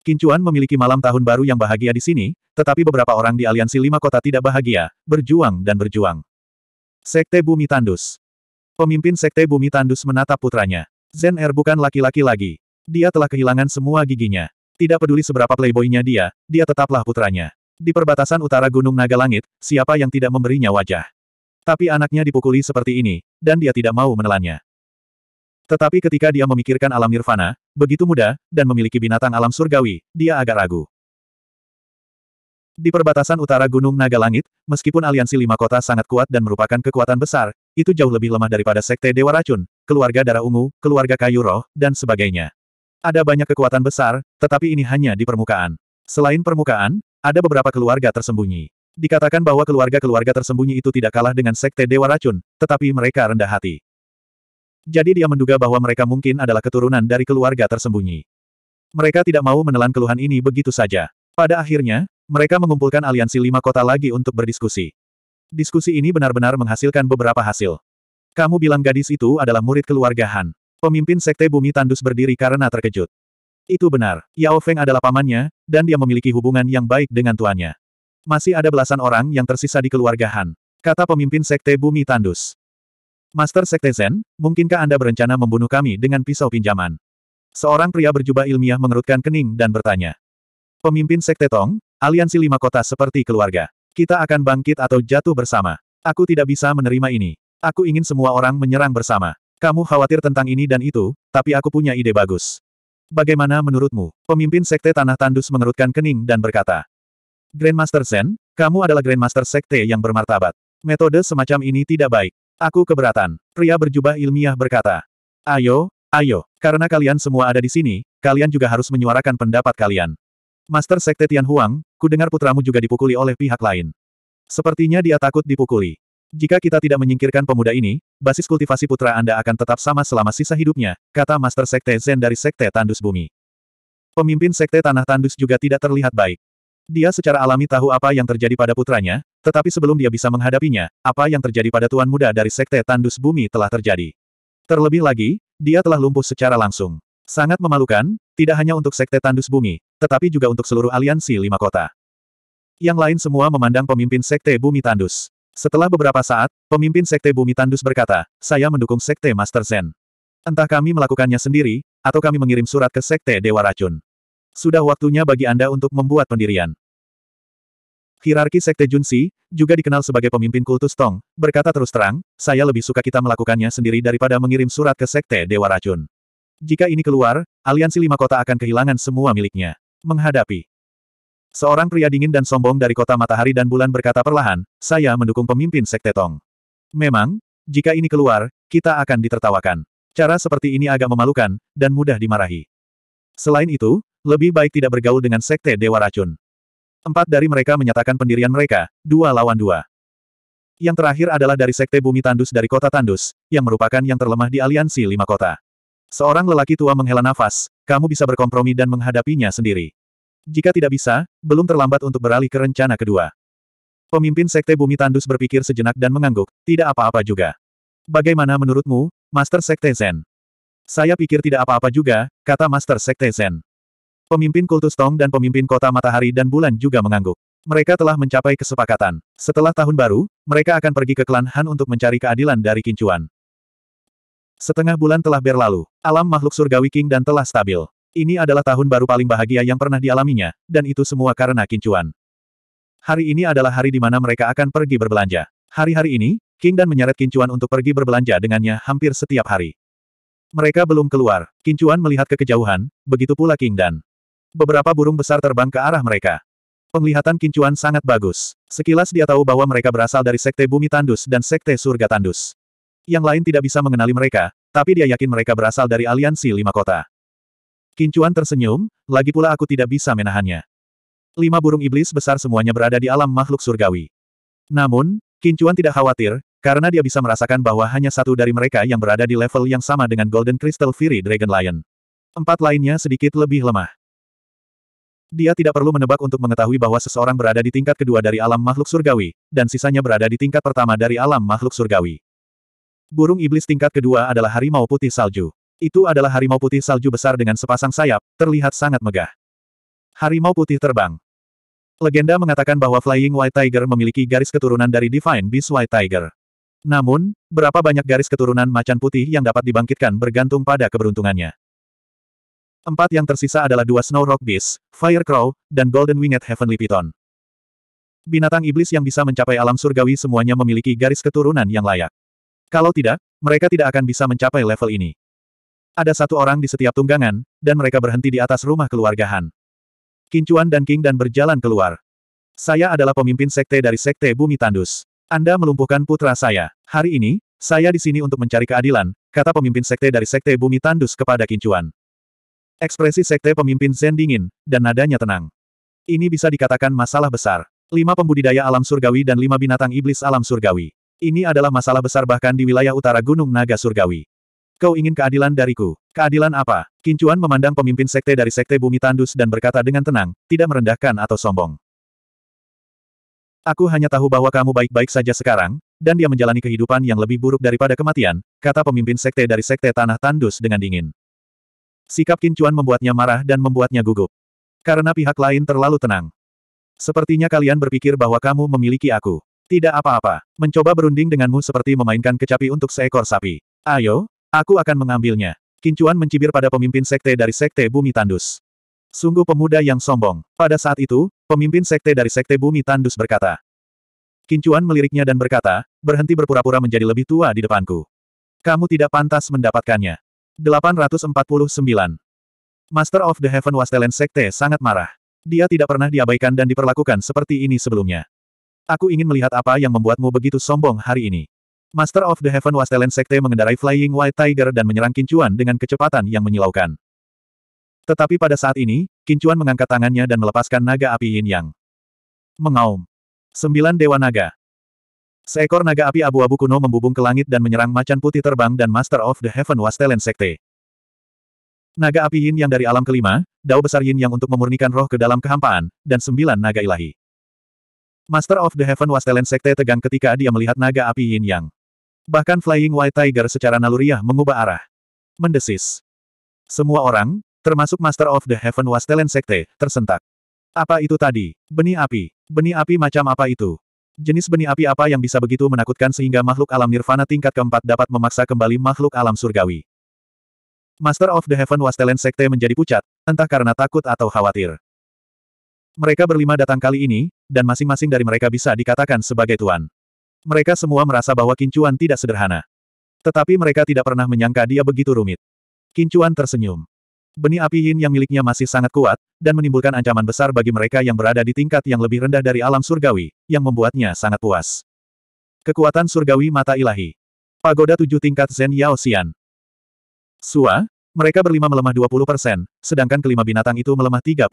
Kincuan memiliki malam tahun baru yang bahagia di sini, tetapi beberapa orang di aliansi lima kota tidak bahagia, berjuang dan berjuang. Sekte Bumi Tandus Pemimpin Sekte Bumi Tandus menatap putranya. Zen Er bukan laki-laki lagi. Dia telah kehilangan semua giginya. Tidak peduli seberapa playboynya dia, dia tetaplah putranya. Di perbatasan utara Gunung Naga Langit, siapa yang tidak memberinya wajah. Tapi anaknya dipukuli seperti ini, dan dia tidak mau menelannya. Tetapi ketika dia memikirkan alam nirvana, begitu muda, dan memiliki binatang alam surgawi, dia agak ragu. Di perbatasan utara Gunung Naga Langit, meskipun aliansi lima kota sangat kuat dan merupakan kekuatan besar, itu jauh lebih lemah daripada Sekte Dewa Racun, keluarga Darah Ungu, keluarga Kayu Roh, dan sebagainya. Ada banyak kekuatan besar, tetapi ini hanya di permukaan. Selain permukaan, ada beberapa keluarga tersembunyi. Dikatakan bahwa keluarga-keluarga tersembunyi itu tidak kalah dengan Sekte Dewa Racun, tetapi mereka rendah hati. Jadi dia menduga bahwa mereka mungkin adalah keturunan dari keluarga tersembunyi. Mereka tidak mau menelan keluhan ini begitu saja. Pada akhirnya, mereka mengumpulkan aliansi lima kota lagi untuk berdiskusi. Diskusi ini benar-benar menghasilkan beberapa hasil. Kamu bilang gadis itu adalah murid keluarga Han. Pemimpin Sekte Bumi Tandus berdiri karena terkejut. Itu benar, Yao Feng adalah pamannya, dan dia memiliki hubungan yang baik dengan tuannya. Masih ada belasan orang yang tersisa di keluarga Han, kata pemimpin Sekte Bumi Tandus. Master Sekte Zen, mungkinkah Anda berencana membunuh kami dengan pisau pinjaman? Seorang pria berjubah ilmiah mengerutkan kening dan bertanya. Pemimpin Sekte Tong, aliansi lima kota seperti keluarga. Kita akan bangkit atau jatuh bersama. Aku tidak bisa menerima ini. Aku ingin semua orang menyerang bersama. Kamu khawatir tentang ini dan itu, tapi aku punya ide bagus. Bagaimana menurutmu? Pemimpin Sekte Tanah Tandus mengerutkan kening dan berkata. Grandmaster Zen, kamu adalah Grandmaster Sekte yang bermartabat. Metode semacam ini tidak baik. Aku keberatan. Pria berjubah ilmiah berkata. Ayo, ayo. Karena kalian semua ada di sini, kalian juga harus menyuarakan pendapat kalian. Master Sekte Tian Huang, kudengar putramu juga dipukuli oleh pihak lain. Sepertinya dia takut dipukuli. Jika kita tidak menyingkirkan pemuda ini, basis kultivasi putra Anda akan tetap sama selama sisa hidupnya, kata Master Sekte Zen dari Sekte Tandus Bumi. Pemimpin Sekte Tanah Tandus juga tidak terlihat baik. Dia secara alami tahu apa yang terjadi pada putranya, tetapi sebelum dia bisa menghadapinya, apa yang terjadi pada Tuan Muda dari Sekte Tandus Bumi telah terjadi. Terlebih lagi, dia telah lumpuh secara langsung. Sangat memalukan, tidak hanya untuk Sekte Tandus Bumi, tetapi juga untuk seluruh aliansi lima kota. Yang lain semua memandang pemimpin Sekte Bumi Tandus. Setelah beberapa saat, pemimpin Sekte Bumi Tandus berkata, saya mendukung Sekte Master Zen. Entah kami melakukannya sendiri, atau kami mengirim surat ke Sekte Dewa Racun. Sudah waktunya bagi Anda untuk membuat pendirian. Hierarki Sekte Junsi, juga dikenal sebagai pemimpin kultus Tong, berkata terus terang, saya lebih suka kita melakukannya sendiri daripada mengirim surat ke Sekte Dewa Racun. Jika ini keluar, aliansi lima kota akan kehilangan semua miliknya. Menghadapi seorang pria dingin dan sombong dari kota matahari dan bulan berkata perlahan, saya mendukung pemimpin sekte Tong. Memang, jika ini keluar, kita akan ditertawakan. Cara seperti ini agak memalukan, dan mudah dimarahi. Selain itu, lebih baik tidak bergaul dengan sekte Dewa Racun. Empat dari mereka menyatakan pendirian mereka, dua lawan dua. Yang terakhir adalah dari Sekte Bumi Tandus dari Kota Tandus, yang merupakan yang terlemah di aliansi lima kota. Seorang lelaki tua menghela nafas, kamu bisa berkompromi dan menghadapinya sendiri. Jika tidak bisa, belum terlambat untuk beralih ke rencana kedua. Pemimpin Sekte Bumi Tandus berpikir sejenak dan mengangguk, tidak apa-apa juga. Bagaimana menurutmu, Master Sekte Zen? Saya pikir tidak apa-apa juga, kata Master Sekte Zen. Pemimpin kultus Tong dan pemimpin kota matahari dan bulan juga mengangguk. Mereka telah mencapai kesepakatan. Setelah tahun baru, mereka akan pergi ke klan Han untuk mencari keadilan dari kincuan. Setengah bulan telah berlalu, alam makhluk surgawi King dan telah stabil. Ini adalah tahun baru paling bahagia yang pernah dialaminya, dan itu semua karena kincuan. Hari ini adalah hari di mana mereka akan pergi berbelanja. Hari-hari ini, King dan menyeret kincuan untuk pergi berbelanja dengannya hampir setiap hari. Mereka belum keluar, kincuan melihat ke kejauhan, begitu pula King dan. Beberapa burung besar terbang ke arah mereka. Penglihatan kincuan sangat bagus. Sekilas dia tahu bahwa mereka berasal dari Sekte Bumi Tandus dan Sekte Surga Tandus. Yang lain tidak bisa mengenali mereka, tapi dia yakin mereka berasal dari aliansi lima kota. Kincuan tersenyum, lagi pula aku tidak bisa menahannya. Lima burung iblis besar semuanya berada di alam makhluk surgawi. Namun, Kincuan tidak khawatir, karena dia bisa merasakan bahwa hanya satu dari mereka yang berada di level yang sama dengan Golden Crystal Fury Dragon Lion. Empat lainnya sedikit lebih lemah. Dia tidak perlu menebak untuk mengetahui bahwa seseorang berada di tingkat kedua dari alam makhluk surgawi, dan sisanya berada di tingkat pertama dari alam makhluk surgawi. Burung iblis tingkat kedua adalah harimau putih salju. Itu adalah harimau putih salju besar dengan sepasang sayap, terlihat sangat megah. Harimau putih terbang. Legenda mengatakan bahwa Flying White Tiger memiliki garis keturunan dari Divine Beast White Tiger. Namun, berapa banyak garis keturunan macan putih yang dapat dibangkitkan bergantung pada keberuntungannya. Empat yang tersisa adalah dua Snow Rock Beast, Fire Crow, dan Golden Winged Heavenly Python. Binatang iblis yang bisa mencapai alam surgawi semuanya memiliki garis keturunan yang layak. Kalau tidak, mereka tidak akan bisa mencapai level ini. Ada satu orang di setiap tunggangan, dan mereka berhenti di atas rumah keluarga Han. Kincuan dan King Dan berjalan keluar. Saya adalah pemimpin sekte dari sekte Bumi Tandus. Anda melumpuhkan putra saya. Hari ini, saya di sini untuk mencari keadilan, kata pemimpin sekte dari sekte Bumi Tandus kepada Kincuan. Ekspresi sekte pemimpin Zen dingin, dan nadanya tenang. Ini bisa dikatakan masalah besar. Lima pembudidaya alam surgawi dan lima binatang iblis alam surgawi. Ini adalah masalah besar bahkan di wilayah utara Gunung Naga Surgawi. Kau ingin keadilan dariku. Keadilan apa? Kincuan memandang pemimpin sekte dari sekte bumi tandus dan berkata dengan tenang, tidak merendahkan atau sombong. Aku hanya tahu bahwa kamu baik-baik saja sekarang, dan dia menjalani kehidupan yang lebih buruk daripada kematian, kata pemimpin sekte dari sekte tanah tandus dengan dingin. Sikap Kincuan membuatnya marah dan membuatnya gugup. Karena pihak lain terlalu tenang. Sepertinya kalian berpikir bahwa kamu memiliki aku. Tidak apa-apa, mencoba berunding denganmu seperti memainkan kecapi untuk seekor sapi. Ayo, aku akan mengambilnya. Kincuan mencibir pada pemimpin sekte dari sekte bumi tandus. Sungguh pemuda yang sombong. Pada saat itu, pemimpin sekte dari sekte bumi tandus berkata. Kincuan meliriknya dan berkata, berhenti berpura-pura menjadi lebih tua di depanku. Kamu tidak pantas mendapatkannya. 849. Master of the Heaven Wastelen Sekte sangat marah. Dia tidak pernah diabaikan dan diperlakukan seperti ini sebelumnya. Aku ingin melihat apa yang membuatmu begitu sombong hari ini. Master of the Heaven was Talent Sekte mengendarai Flying White Tiger dan menyerang Kincuan dengan kecepatan yang menyilaukan. Tetapi pada saat ini, Kincuan mengangkat tangannya dan melepaskan naga api Yin Yang. Mengaum. Sembilan Dewa Naga. Seekor naga api abu-abu kuno membubung ke langit dan menyerang macan putih terbang dan Master of the Heaven was Talent Sekte. Naga api Yin Yang dari alam kelima, dao besar Yin Yang untuk memurnikan roh ke dalam kehampaan, dan sembilan naga ilahi. Master of the Heaven Wastelen Sekte tegang ketika dia melihat naga api Yin Yang. Bahkan Flying White Tiger secara naluriah mengubah arah. Mendesis. Semua orang, termasuk Master of the Heaven Wastelen Sekte, tersentak. Apa itu tadi? Benih api. Benih api macam apa itu? Jenis benih api apa yang bisa begitu menakutkan sehingga makhluk alam nirvana tingkat keempat dapat memaksa kembali makhluk alam surgawi? Master of the Heaven Wastelen Sekte menjadi pucat, entah karena takut atau khawatir. Mereka berlima datang kali ini, dan masing-masing dari mereka bisa dikatakan sebagai tuan. Mereka semua merasa bahwa Kincuan tidak sederhana. Tetapi mereka tidak pernah menyangka dia begitu rumit. Kincuan tersenyum. Benih api yin yang miliknya masih sangat kuat, dan menimbulkan ancaman besar bagi mereka yang berada di tingkat yang lebih rendah dari alam surgawi, yang membuatnya sangat puas. Kekuatan surgawi mata ilahi. Pagoda tujuh tingkat Zen Yao Xian. Sua, mereka berlima melemah 20%, sedangkan kelima binatang itu melemah 30%.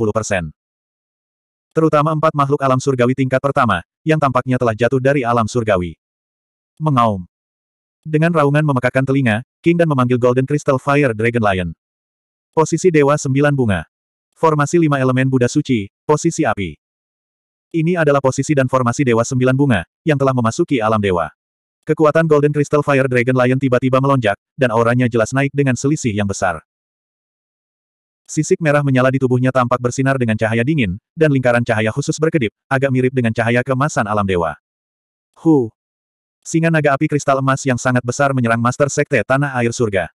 Terutama empat makhluk alam surgawi tingkat pertama, yang tampaknya telah jatuh dari alam surgawi. Mengaum. Dengan raungan memekakan telinga, King dan memanggil Golden Crystal Fire Dragon Lion. Posisi Dewa Sembilan Bunga. Formasi lima elemen Buddha Suci, posisi api. Ini adalah posisi dan formasi Dewa Sembilan Bunga, yang telah memasuki alam dewa. Kekuatan Golden Crystal Fire Dragon Lion tiba-tiba melonjak, dan auranya jelas naik dengan selisih yang besar. Sisik merah menyala di tubuhnya tampak bersinar dengan cahaya dingin, dan lingkaran cahaya khusus berkedip, agak mirip dengan cahaya kemasan alam dewa. Hu! Singa naga api kristal emas yang sangat besar menyerang Master Sekte Tanah Air Surga.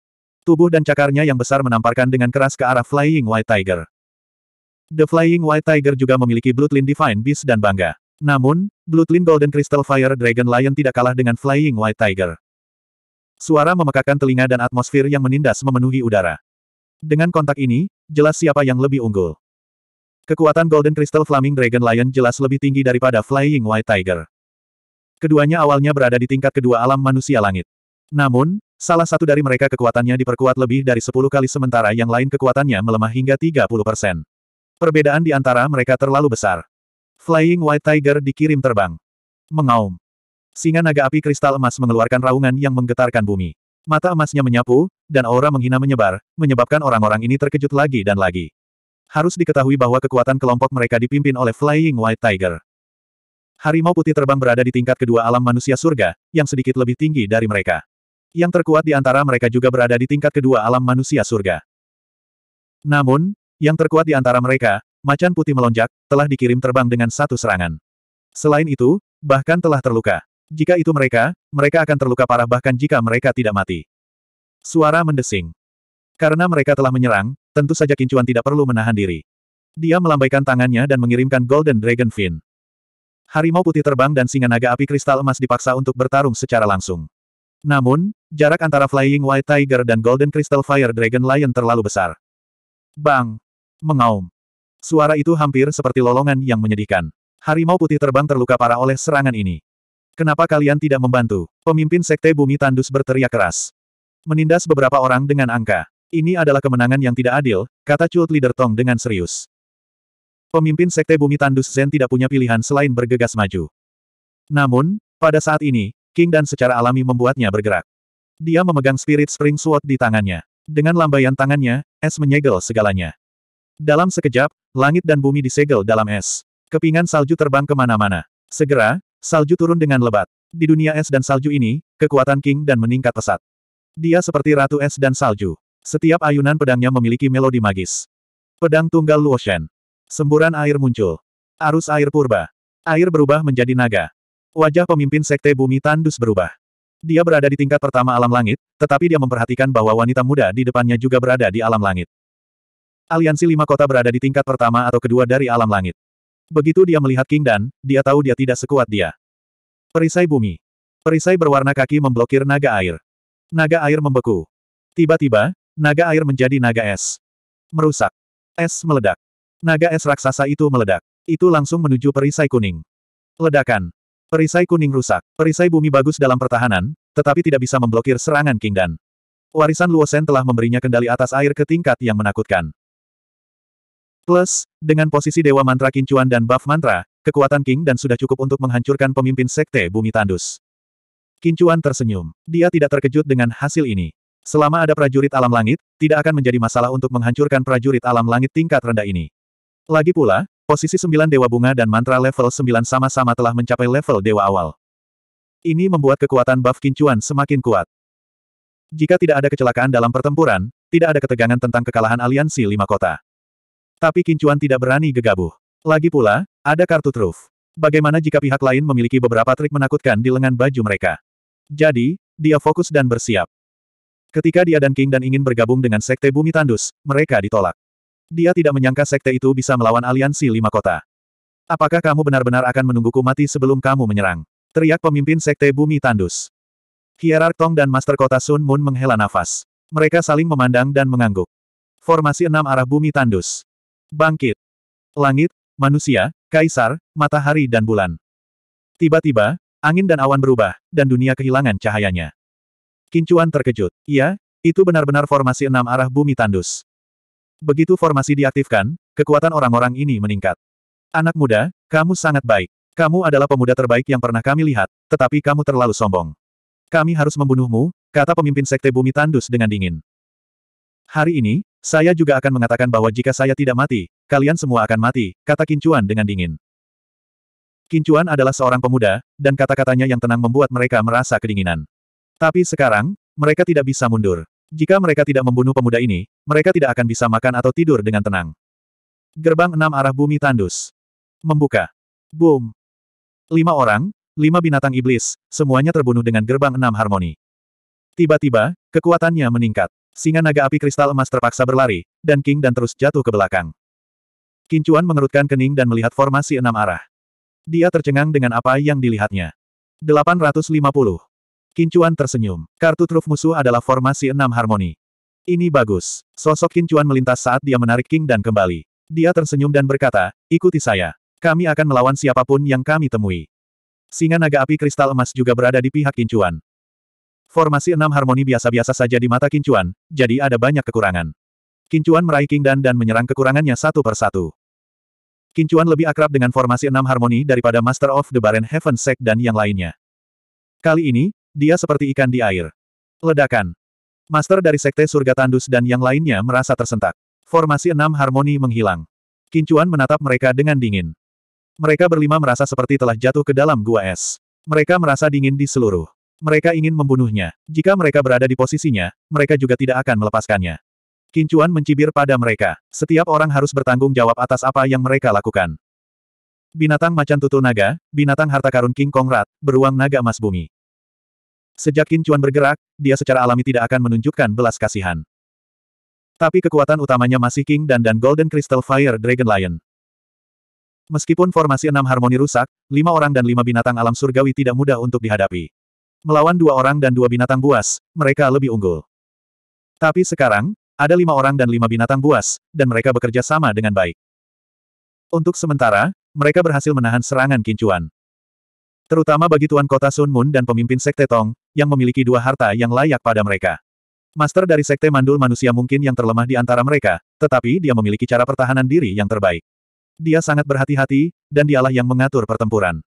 Tubuh dan cakarnya yang besar menamparkan dengan keras ke arah Flying White Tiger. The Flying White Tiger juga memiliki Bloodline Divine Beast dan Bangga. Namun, Bloodline Golden Crystal Fire Dragon Lion tidak kalah dengan Flying White Tiger. Suara memekakan telinga dan atmosfer yang menindas memenuhi udara. Dengan kontak ini, jelas siapa yang lebih unggul. Kekuatan Golden Crystal Flaming Dragon Lion jelas lebih tinggi daripada Flying White Tiger. Keduanya awalnya berada di tingkat kedua alam manusia langit. Namun, salah satu dari mereka kekuatannya diperkuat lebih dari 10 kali sementara yang lain kekuatannya melemah hingga 30 persen. Perbedaan di antara mereka terlalu besar. Flying White Tiger dikirim terbang. Mengaum. Singa naga api kristal emas mengeluarkan raungan yang menggetarkan bumi. Mata emasnya menyapu, dan aura menghina menyebar, menyebabkan orang-orang ini terkejut lagi dan lagi. Harus diketahui bahwa kekuatan kelompok mereka dipimpin oleh Flying White Tiger. Harimau putih terbang berada di tingkat kedua alam manusia surga, yang sedikit lebih tinggi dari mereka. Yang terkuat di antara mereka juga berada di tingkat kedua alam manusia surga. Namun, yang terkuat di antara mereka, macan putih melonjak, telah dikirim terbang dengan satu serangan. Selain itu, bahkan telah terluka. Jika itu mereka, mereka akan terluka parah bahkan jika mereka tidak mati. Suara mendesing. Karena mereka telah menyerang, tentu saja Kincuan tidak perlu menahan diri. Dia melambaikan tangannya dan mengirimkan Golden Dragon Fin. Harimau putih terbang dan singa naga api kristal emas dipaksa untuk bertarung secara langsung. Namun, jarak antara Flying White Tiger dan Golden Crystal Fire Dragon Lion terlalu besar. Bang! Mengaum. Suara itu hampir seperti lolongan yang menyedihkan. Harimau putih terbang terluka parah oleh serangan ini. Kenapa kalian tidak membantu? Pemimpin Sekte Bumi Tandus berteriak keras. Menindas beberapa orang dengan angka. Ini adalah kemenangan yang tidak adil, kata Cult Leader Tong dengan serius. Pemimpin Sekte Bumi Tandus Zen tidak punya pilihan selain bergegas maju. Namun, pada saat ini, King dan secara alami membuatnya bergerak. Dia memegang Spirit Spring Sword di tangannya. Dengan lambaian tangannya, es menyegel segalanya. Dalam sekejap, langit dan bumi disegel dalam es. Kepingan salju terbang kemana-mana. Segera, Salju turun dengan lebat. Di dunia es dan salju ini, kekuatan King dan meningkat pesat. Dia seperti ratu es dan salju. Setiap ayunan pedangnya memiliki melodi magis. Pedang tunggal Luoshen. Semburan air muncul. Arus air purba. Air berubah menjadi naga. Wajah pemimpin sekte bumi tandus berubah. Dia berada di tingkat pertama alam langit, tetapi dia memperhatikan bahwa wanita muda di depannya juga berada di alam langit. Aliansi lima kota berada di tingkat pertama atau kedua dari alam langit. Begitu dia melihat King Dan, dia tahu dia tidak sekuat dia. Perisai bumi. Perisai berwarna kaki memblokir naga air. Naga air membeku. Tiba-tiba, naga air menjadi naga es. Merusak. Es meledak. Naga es raksasa itu meledak. Itu langsung menuju perisai kuning. Ledakan. Perisai kuning rusak. Perisai bumi bagus dalam pertahanan, tetapi tidak bisa memblokir serangan King Dan. Warisan Luosen telah memberinya kendali atas air ke tingkat yang menakutkan. Plus, dengan posisi Dewa Mantra Kincuan dan buff mantra, kekuatan King dan sudah cukup untuk menghancurkan pemimpin Sekte Bumi Tandus. Kincuan tersenyum. Dia tidak terkejut dengan hasil ini. Selama ada prajurit alam langit, tidak akan menjadi masalah untuk menghancurkan prajurit alam langit tingkat rendah ini. Lagi pula, posisi sembilan Dewa Bunga dan Mantra level sembilan sama-sama telah mencapai level Dewa Awal. Ini membuat kekuatan buff Kincuan semakin kuat. Jika tidak ada kecelakaan dalam pertempuran, tidak ada ketegangan tentang kekalahan aliansi lima kota. Tapi Kincuan tidak berani gegabah. Lagi pula, ada kartu truf. Bagaimana jika pihak lain memiliki beberapa trik menakutkan di lengan baju mereka? Jadi, dia fokus dan bersiap. Ketika dia dan King dan ingin bergabung dengan Sekte Bumi Tandus, mereka ditolak. Dia tidak menyangka Sekte itu bisa melawan aliansi lima kota. Apakah kamu benar-benar akan menungguku mati sebelum kamu menyerang? Teriak pemimpin Sekte Bumi Tandus. Hierark Tong dan Master Kota Sun Moon menghela nafas. Mereka saling memandang dan mengangguk. Formasi enam arah bumi tandus. Bangkit. Langit, manusia, kaisar, matahari dan bulan. Tiba-tiba, angin dan awan berubah, dan dunia kehilangan cahayanya. Kincuan terkejut. Ya, itu benar-benar formasi enam arah bumi tandus. Begitu formasi diaktifkan, kekuatan orang-orang ini meningkat. Anak muda, kamu sangat baik. Kamu adalah pemuda terbaik yang pernah kami lihat, tetapi kamu terlalu sombong. Kami harus membunuhmu, kata pemimpin Sekte Bumi Tandus dengan dingin. Hari ini, saya juga akan mengatakan bahwa jika saya tidak mati, kalian semua akan mati, kata Kincuan dengan dingin. Kincuan adalah seorang pemuda, dan kata-katanya yang tenang membuat mereka merasa kedinginan. Tapi sekarang, mereka tidak bisa mundur. Jika mereka tidak membunuh pemuda ini, mereka tidak akan bisa makan atau tidur dengan tenang. Gerbang enam arah bumi tandus. Membuka. Boom. Lima orang, lima binatang iblis, semuanya terbunuh dengan gerbang enam harmoni. Tiba-tiba, kekuatannya meningkat. Singa naga api kristal emas terpaksa berlari, dan King dan terus jatuh ke belakang. Kincuan mengerutkan kening dan melihat formasi enam arah. Dia tercengang dengan apa yang dilihatnya. 850. Kincuan tersenyum. Kartu truf musuh adalah formasi enam harmoni. Ini bagus. Sosok Kincuan melintas saat dia menarik King dan kembali. Dia tersenyum dan berkata, ikuti saya. Kami akan melawan siapapun yang kami temui. Singa naga api kristal emas juga berada di pihak Kincuan. Formasi enam harmoni biasa-biasa saja di mata Kincuan, jadi ada banyak kekurangan. Kincuan meraih Kingdan dan menyerang kekurangannya satu per satu. Kincuan lebih akrab dengan formasi enam harmoni daripada Master of the Baron Heaven Sect dan yang lainnya. Kali ini, dia seperti ikan di air. Ledakan. Master dari Sekte Surga Tandus dan yang lainnya merasa tersentak. Formasi enam harmoni menghilang. Kincuan menatap mereka dengan dingin. Mereka berlima merasa seperti telah jatuh ke dalam gua es. Mereka merasa dingin di seluruh mereka ingin membunuhnya. Jika mereka berada di posisinya, mereka juga tidak akan melepaskannya. Kincuan mencibir pada mereka. Setiap orang harus bertanggung jawab atas apa yang mereka lakukan. Binatang macan tutul naga, binatang harta karun King Kong Rat, beruang naga emas bumi. Sejak Kincuan bergerak, dia secara alami tidak akan menunjukkan belas kasihan. Tapi kekuatan utamanya masih King Dan dan Golden Crystal Fire Dragon Lion. Meskipun formasi enam harmoni rusak, lima orang dan lima binatang alam surgawi tidak mudah untuk dihadapi. Melawan dua orang dan dua binatang buas, mereka lebih unggul. Tapi sekarang, ada lima orang dan lima binatang buas, dan mereka bekerja sama dengan baik. Untuk sementara, mereka berhasil menahan serangan kincuan. Terutama bagi Tuan Kota Sun Moon dan pemimpin Sekte Tong, yang memiliki dua harta yang layak pada mereka. Master dari Sekte Mandul manusia mungkin yang terlemah di antara mereka, tetapi dia memiliki cara pertahanan diri yang terbaik. Dia sangat berhati-hati, dan dialah yang mengatur pertempuran.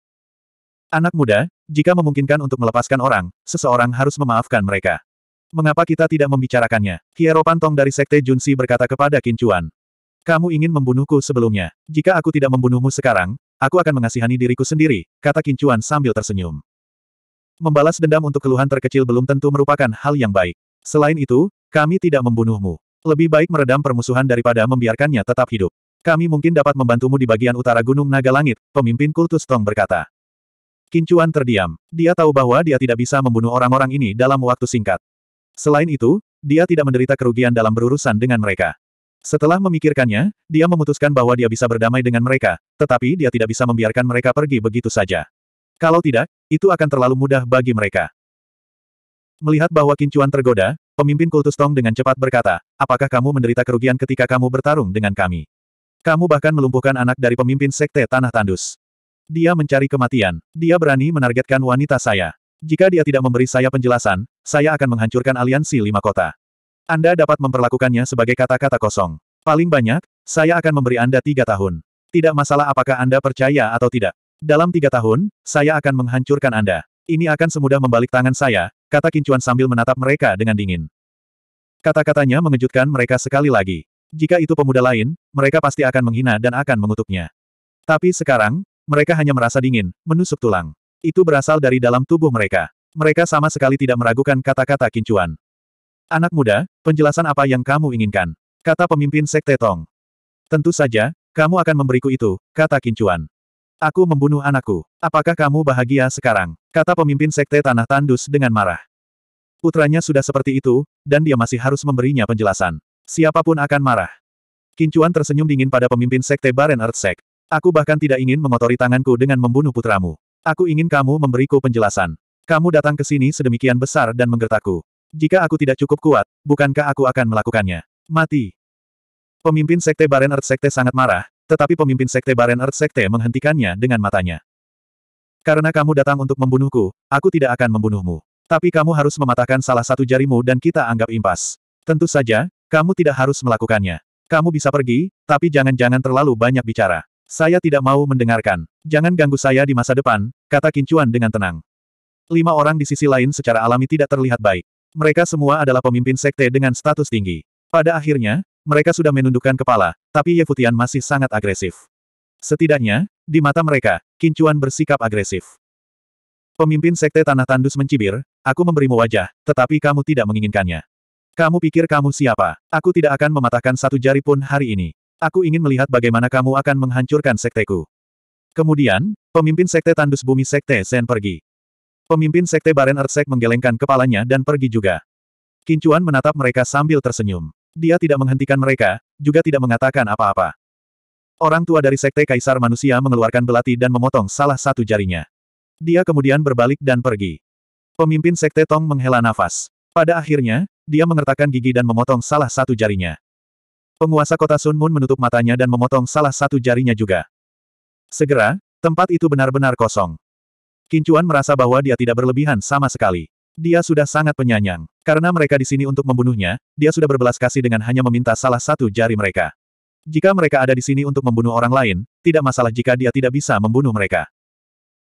Anak muda, jika memungkinkan untuk melepaskan orang, seseorang harus memaafkan mereka. Mengapa kita tidak membicarakannya? Hiero Pantong dari Sekte Junsi berkata kepada Kincuan. Kamu ingin membunuhku sebelumnya. Jika aku tidak membunuhmu sekarang, aku akan mengasihani diriku sendiri, kata Kincuan sambil tersenyum. Membalas dendam untuk keluhan terkecil belum tentu merupakan hal yang baik. Selain itu, kami tidak membunuhmu. Lebih baik meredam permusuhan daripada membiarkannya tetap hidup. Kami mungkin dapat membantumu di bagian utara Gunung Naga Langit, pemimpin kultus Tong berkata. Kincuan terdiam. Dia tahu bahwa dia tidak bisa membunuh orang-orang ini dalam waktu singkat. Selain itu, dia tidak menderita kerugian dalam berurusan dengan mereka. Setelah memikirkannya, dia memutuskan bahwa dia bisa berdamai dengan mereka, tetapi dia tidak bisa membiarkan mereka pergi begitu saja. Kalau tidak, itu akan terlalu mudah bagi mereka. Melihat bahwa Kincuan tergoda, pemimpin kultus Tong dengan cepat berkata, apakah kamu menderita kerugian ketika kamu bertarung dengan kami? Kamu bahkan melumpuhkan anak dari pemimpin sekte Tanah Tandus. Dia mencari kematian. Dia berani menargetkan wanita saya. Jika dia tidak memberi saya penjelasan, saya akan menghancurkan aliansi lima kota. Anda dapat memperlakukannya sebagai kata-kata kosong. Paling banyak, saya akan memberi Anda tiga tahun. Tidak masalah apakah Anda percaya atau tidak. Dalam tiga tahun, saya akan menghancurkan Anda. Ini akan semudah membalik tangan saya, kata Kincuan sambil menatap mereka dengan dingin. Kata-katanya mengejutkan mereka sekali lagi. Jika itu pemuda lain, mereka pasti akan menghina dan akan mengutuknya. Tapi sekarang, mereka hanya merasa dingin, menusuk tulang. Itu berasal dari dalam tubuh mereka. Mereka sama sekali tidak meragukan kata-kata kincuan. Anak muda, penjelasan apa yang kamu inginkan? Kata pemimpin Sekte Tong. Tentu saja, kamu akan memberiku itu, kata kincuan. Aku membunuh anakku. Apakah kamu bahagia sekarang? Kata pemimpin Sekte Tanah Tandus dengan marah. Putranya sudah seperti itu, dan dia masih harus memberinya penjelasan. Siapapun akan marah. Kincuan tersenyum dingin pada pemimpin Sekte Baren Earthsek. Aku bahkan tidak ingin mengotori tanganku dengan membunuh putramu. Aku ingin kamu memberiku penjelasan. Kamu datang ke sini sedemikian besar dan menggertakku. Jika aku tidak cukup kuat, bukankah aku akan melakukannya? Mati. Pemimpin Sekte Baren Earth Sekte sangat marah, tetapi pemimpin Sekte Baren Earth Sekte menghentikannya dengan matanya. Karena kamu datang untuk membunuhku, aku tidak akan membunuhmu. Tapi kamu harus mematahkan salah satu jarimu dan kita anggap impas. Tentu saja, kamu tidak harus melakukannya. Kamu bisa pergi, tapi jangan-jangan terlalu banyak bicara. Saya tidak mau mendengarkan. Jangan ganggu saya di masa depan, kata Kincuan dengan tenang. Lima orang di sisi lain secara alami tidak terlihat baik. Mereka semua adalah pemimpin sekte dengan status tinggi. Pada akhirnya, mereka sudah menundukkan kepala, tapi Yefutian masih sangat agresif. Setidaknya, di mata mereka, Kincuan bersikap agresif. Pemimpin sekte Tanah Tandus mencibir, aku memberimu wajah, tetapi kamu tidak menginginkannya. Kamu pikir kamu siapa? Aku tidak akan mematahkan satu jari pun hari ini. Aku ingin melihat bagaimana kamu akan menghancurkan sekteku. Kemudian, pemimpin sekte tandus bumi sekte Sen pergi. Pemimpin sekte Baren Ersek menggelengkan kepalanya dan pergi juga. Kincuan menatap mereka sambil tersenyum. Dia tidak menghentikan mereka, juga tidak mengatakan apa-apa. Orang tua dari sekte Kaisar Manusia mengeluarkan belati dan memotong salah satu jarinya. Dia kemudian berbalik dan pergi. Pemimpin sekte Tong menghela nafas. Pada akhirnya, dia mengertakkan gigi dan memotong salah satu jarinya. Penguasa kota Sun Moon menutup matanya dan memotong salah satu jarinya juga. Segera, tempat itu benar-benar kosong. Kincuan merasa bahwa dia tidak berlebihan sama sekali. Dia sudah sangat penyayang. Karena mereka di sini untuk membunuhnya, dia sudah berbelas kasih dengan hanya meminta salah satu jari mereka. Jika mereka ada di sini untuk membunuh orang lain, tidak masalah jika dia tidak bisa membunuh mereka.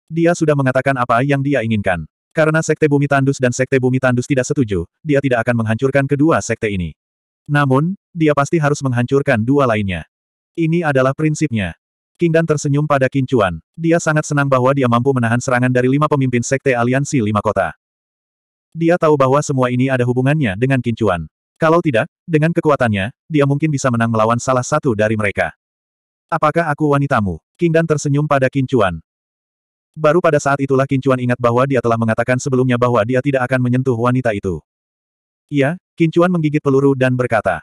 Dia sudah mengatakan apa yang dia inginkan. Karena Sekte Bumi Tandus dan Sekte Bumi Tandus tidak setuju, dia tidak akan menghancurkan kedua sekte ini. Namun, dia pasti harus menghancurkan dua lainnya. Ini adalah prinsipnya. King Dan tersenyum pada Kincuan. Dia sangat senang bahwa dia mampu menahan serangan dari lima pemimpin sekte aliansi lima kota. Dia tahu bahwa semua ini ada hubungannya dengan Kincuan. Kalau tidak, dengan kekuatannya, dia mungkin bisa menang melawan salah satu dari mereka. Apakah aku wanitamu? King Dan tersenyum pada Kincuan. Baru pada saat itulah Kincuan ingat bahwa dia telah mengatakan sebelumnya bahwa dia tidak akan menyentuh wanita itu. Iya, Kincuan menggigit peluru dan berkata.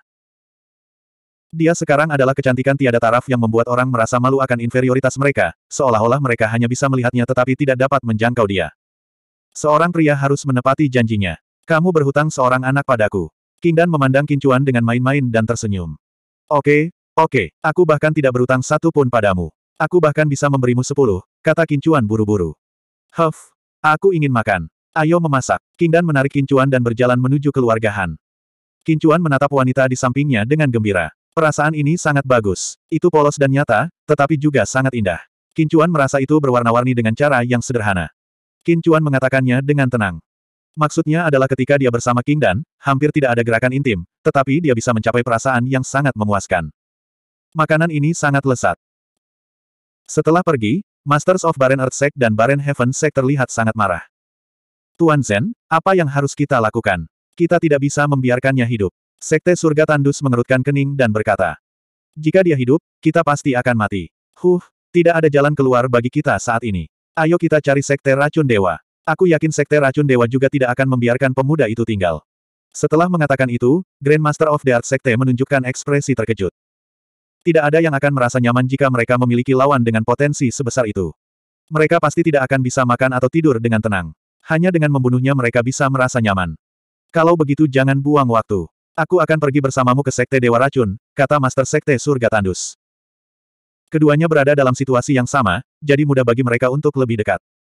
Dia sekarang adalah kecantikan tiada taraf yang membuat orang merasa malu akan inferioritas mereka, seolah-olah mereka hanya bisa melihatnya tetapi tidak dapat menjangkau dia. Seorang pria harus menepati janjinya. Kamu berhutang seorang anak padaku. dan memandang Kincuan dengan main-main dan tersenyum. Oke, oke, aku bahkan tidak berhutang satu pun padamu. Aku bahkan bisa memberimu sepuluh, kata Kincuan buru-buru. Huff, aku ingin makan. Ayo memasak. Kindan menarik Kincuan dan berjalan menuju keluarga Han. Kincuan menatap wanita di sampingnya dengan gembira. Perasaan ini sangat bagus. Itu polos dan nyata, tetapi juga sangat indah. Kincuan merasa itu berwarna-warni dengan cara yang sederhana. Kincuan mengatakannya dengan tenang. Maksudnya adalah ketika dia bersama King Dan, hampir tidak ada gerakan intim, tetapi dia bisa mencapai perasaan yang sangat memuaskan. Makanan ini sangat lesat. Setelah pergi, Masters of Barren Earth Sect dan Barren Heaven Sect terlihat sangat marah. Tuan Zen, apa yang harus kita lakukan? Kita tidak bisa membiarkannya hidup. Sekte surga tandus mengerutkan kening dan berkata. Jika dia hidup, kita pasti akan mati. Huh, tidak ada jalan keluar bagi kita saat ini. Ayo kita cari sekte racun dewa. Aku yakin sekte racun dewa juga tidak akan membiarkan pemuda itu tinggal. Setelah mengatakan itu, Grandmaster of the Art Sekte menunjukkan ekspresi terkejut. Tidak ada yang akan merasa nyaman jika mereka memiliki lawan dengan potensi sebesar itu. Mereka pasti tidak akan bisa makan atau tidur dengan tenang. Hanya dengan membunuhnya mereka bisa merasa nyaman. Kalau begitu jangan buang waktu. Aku akan pergi bersamamu ke Sekte Dewa Racun, kata Master Sekte Surga Tandus. Keduanya berada dalam situasi yang sama, jadi mudah bagi mereka untuk lebih dekat.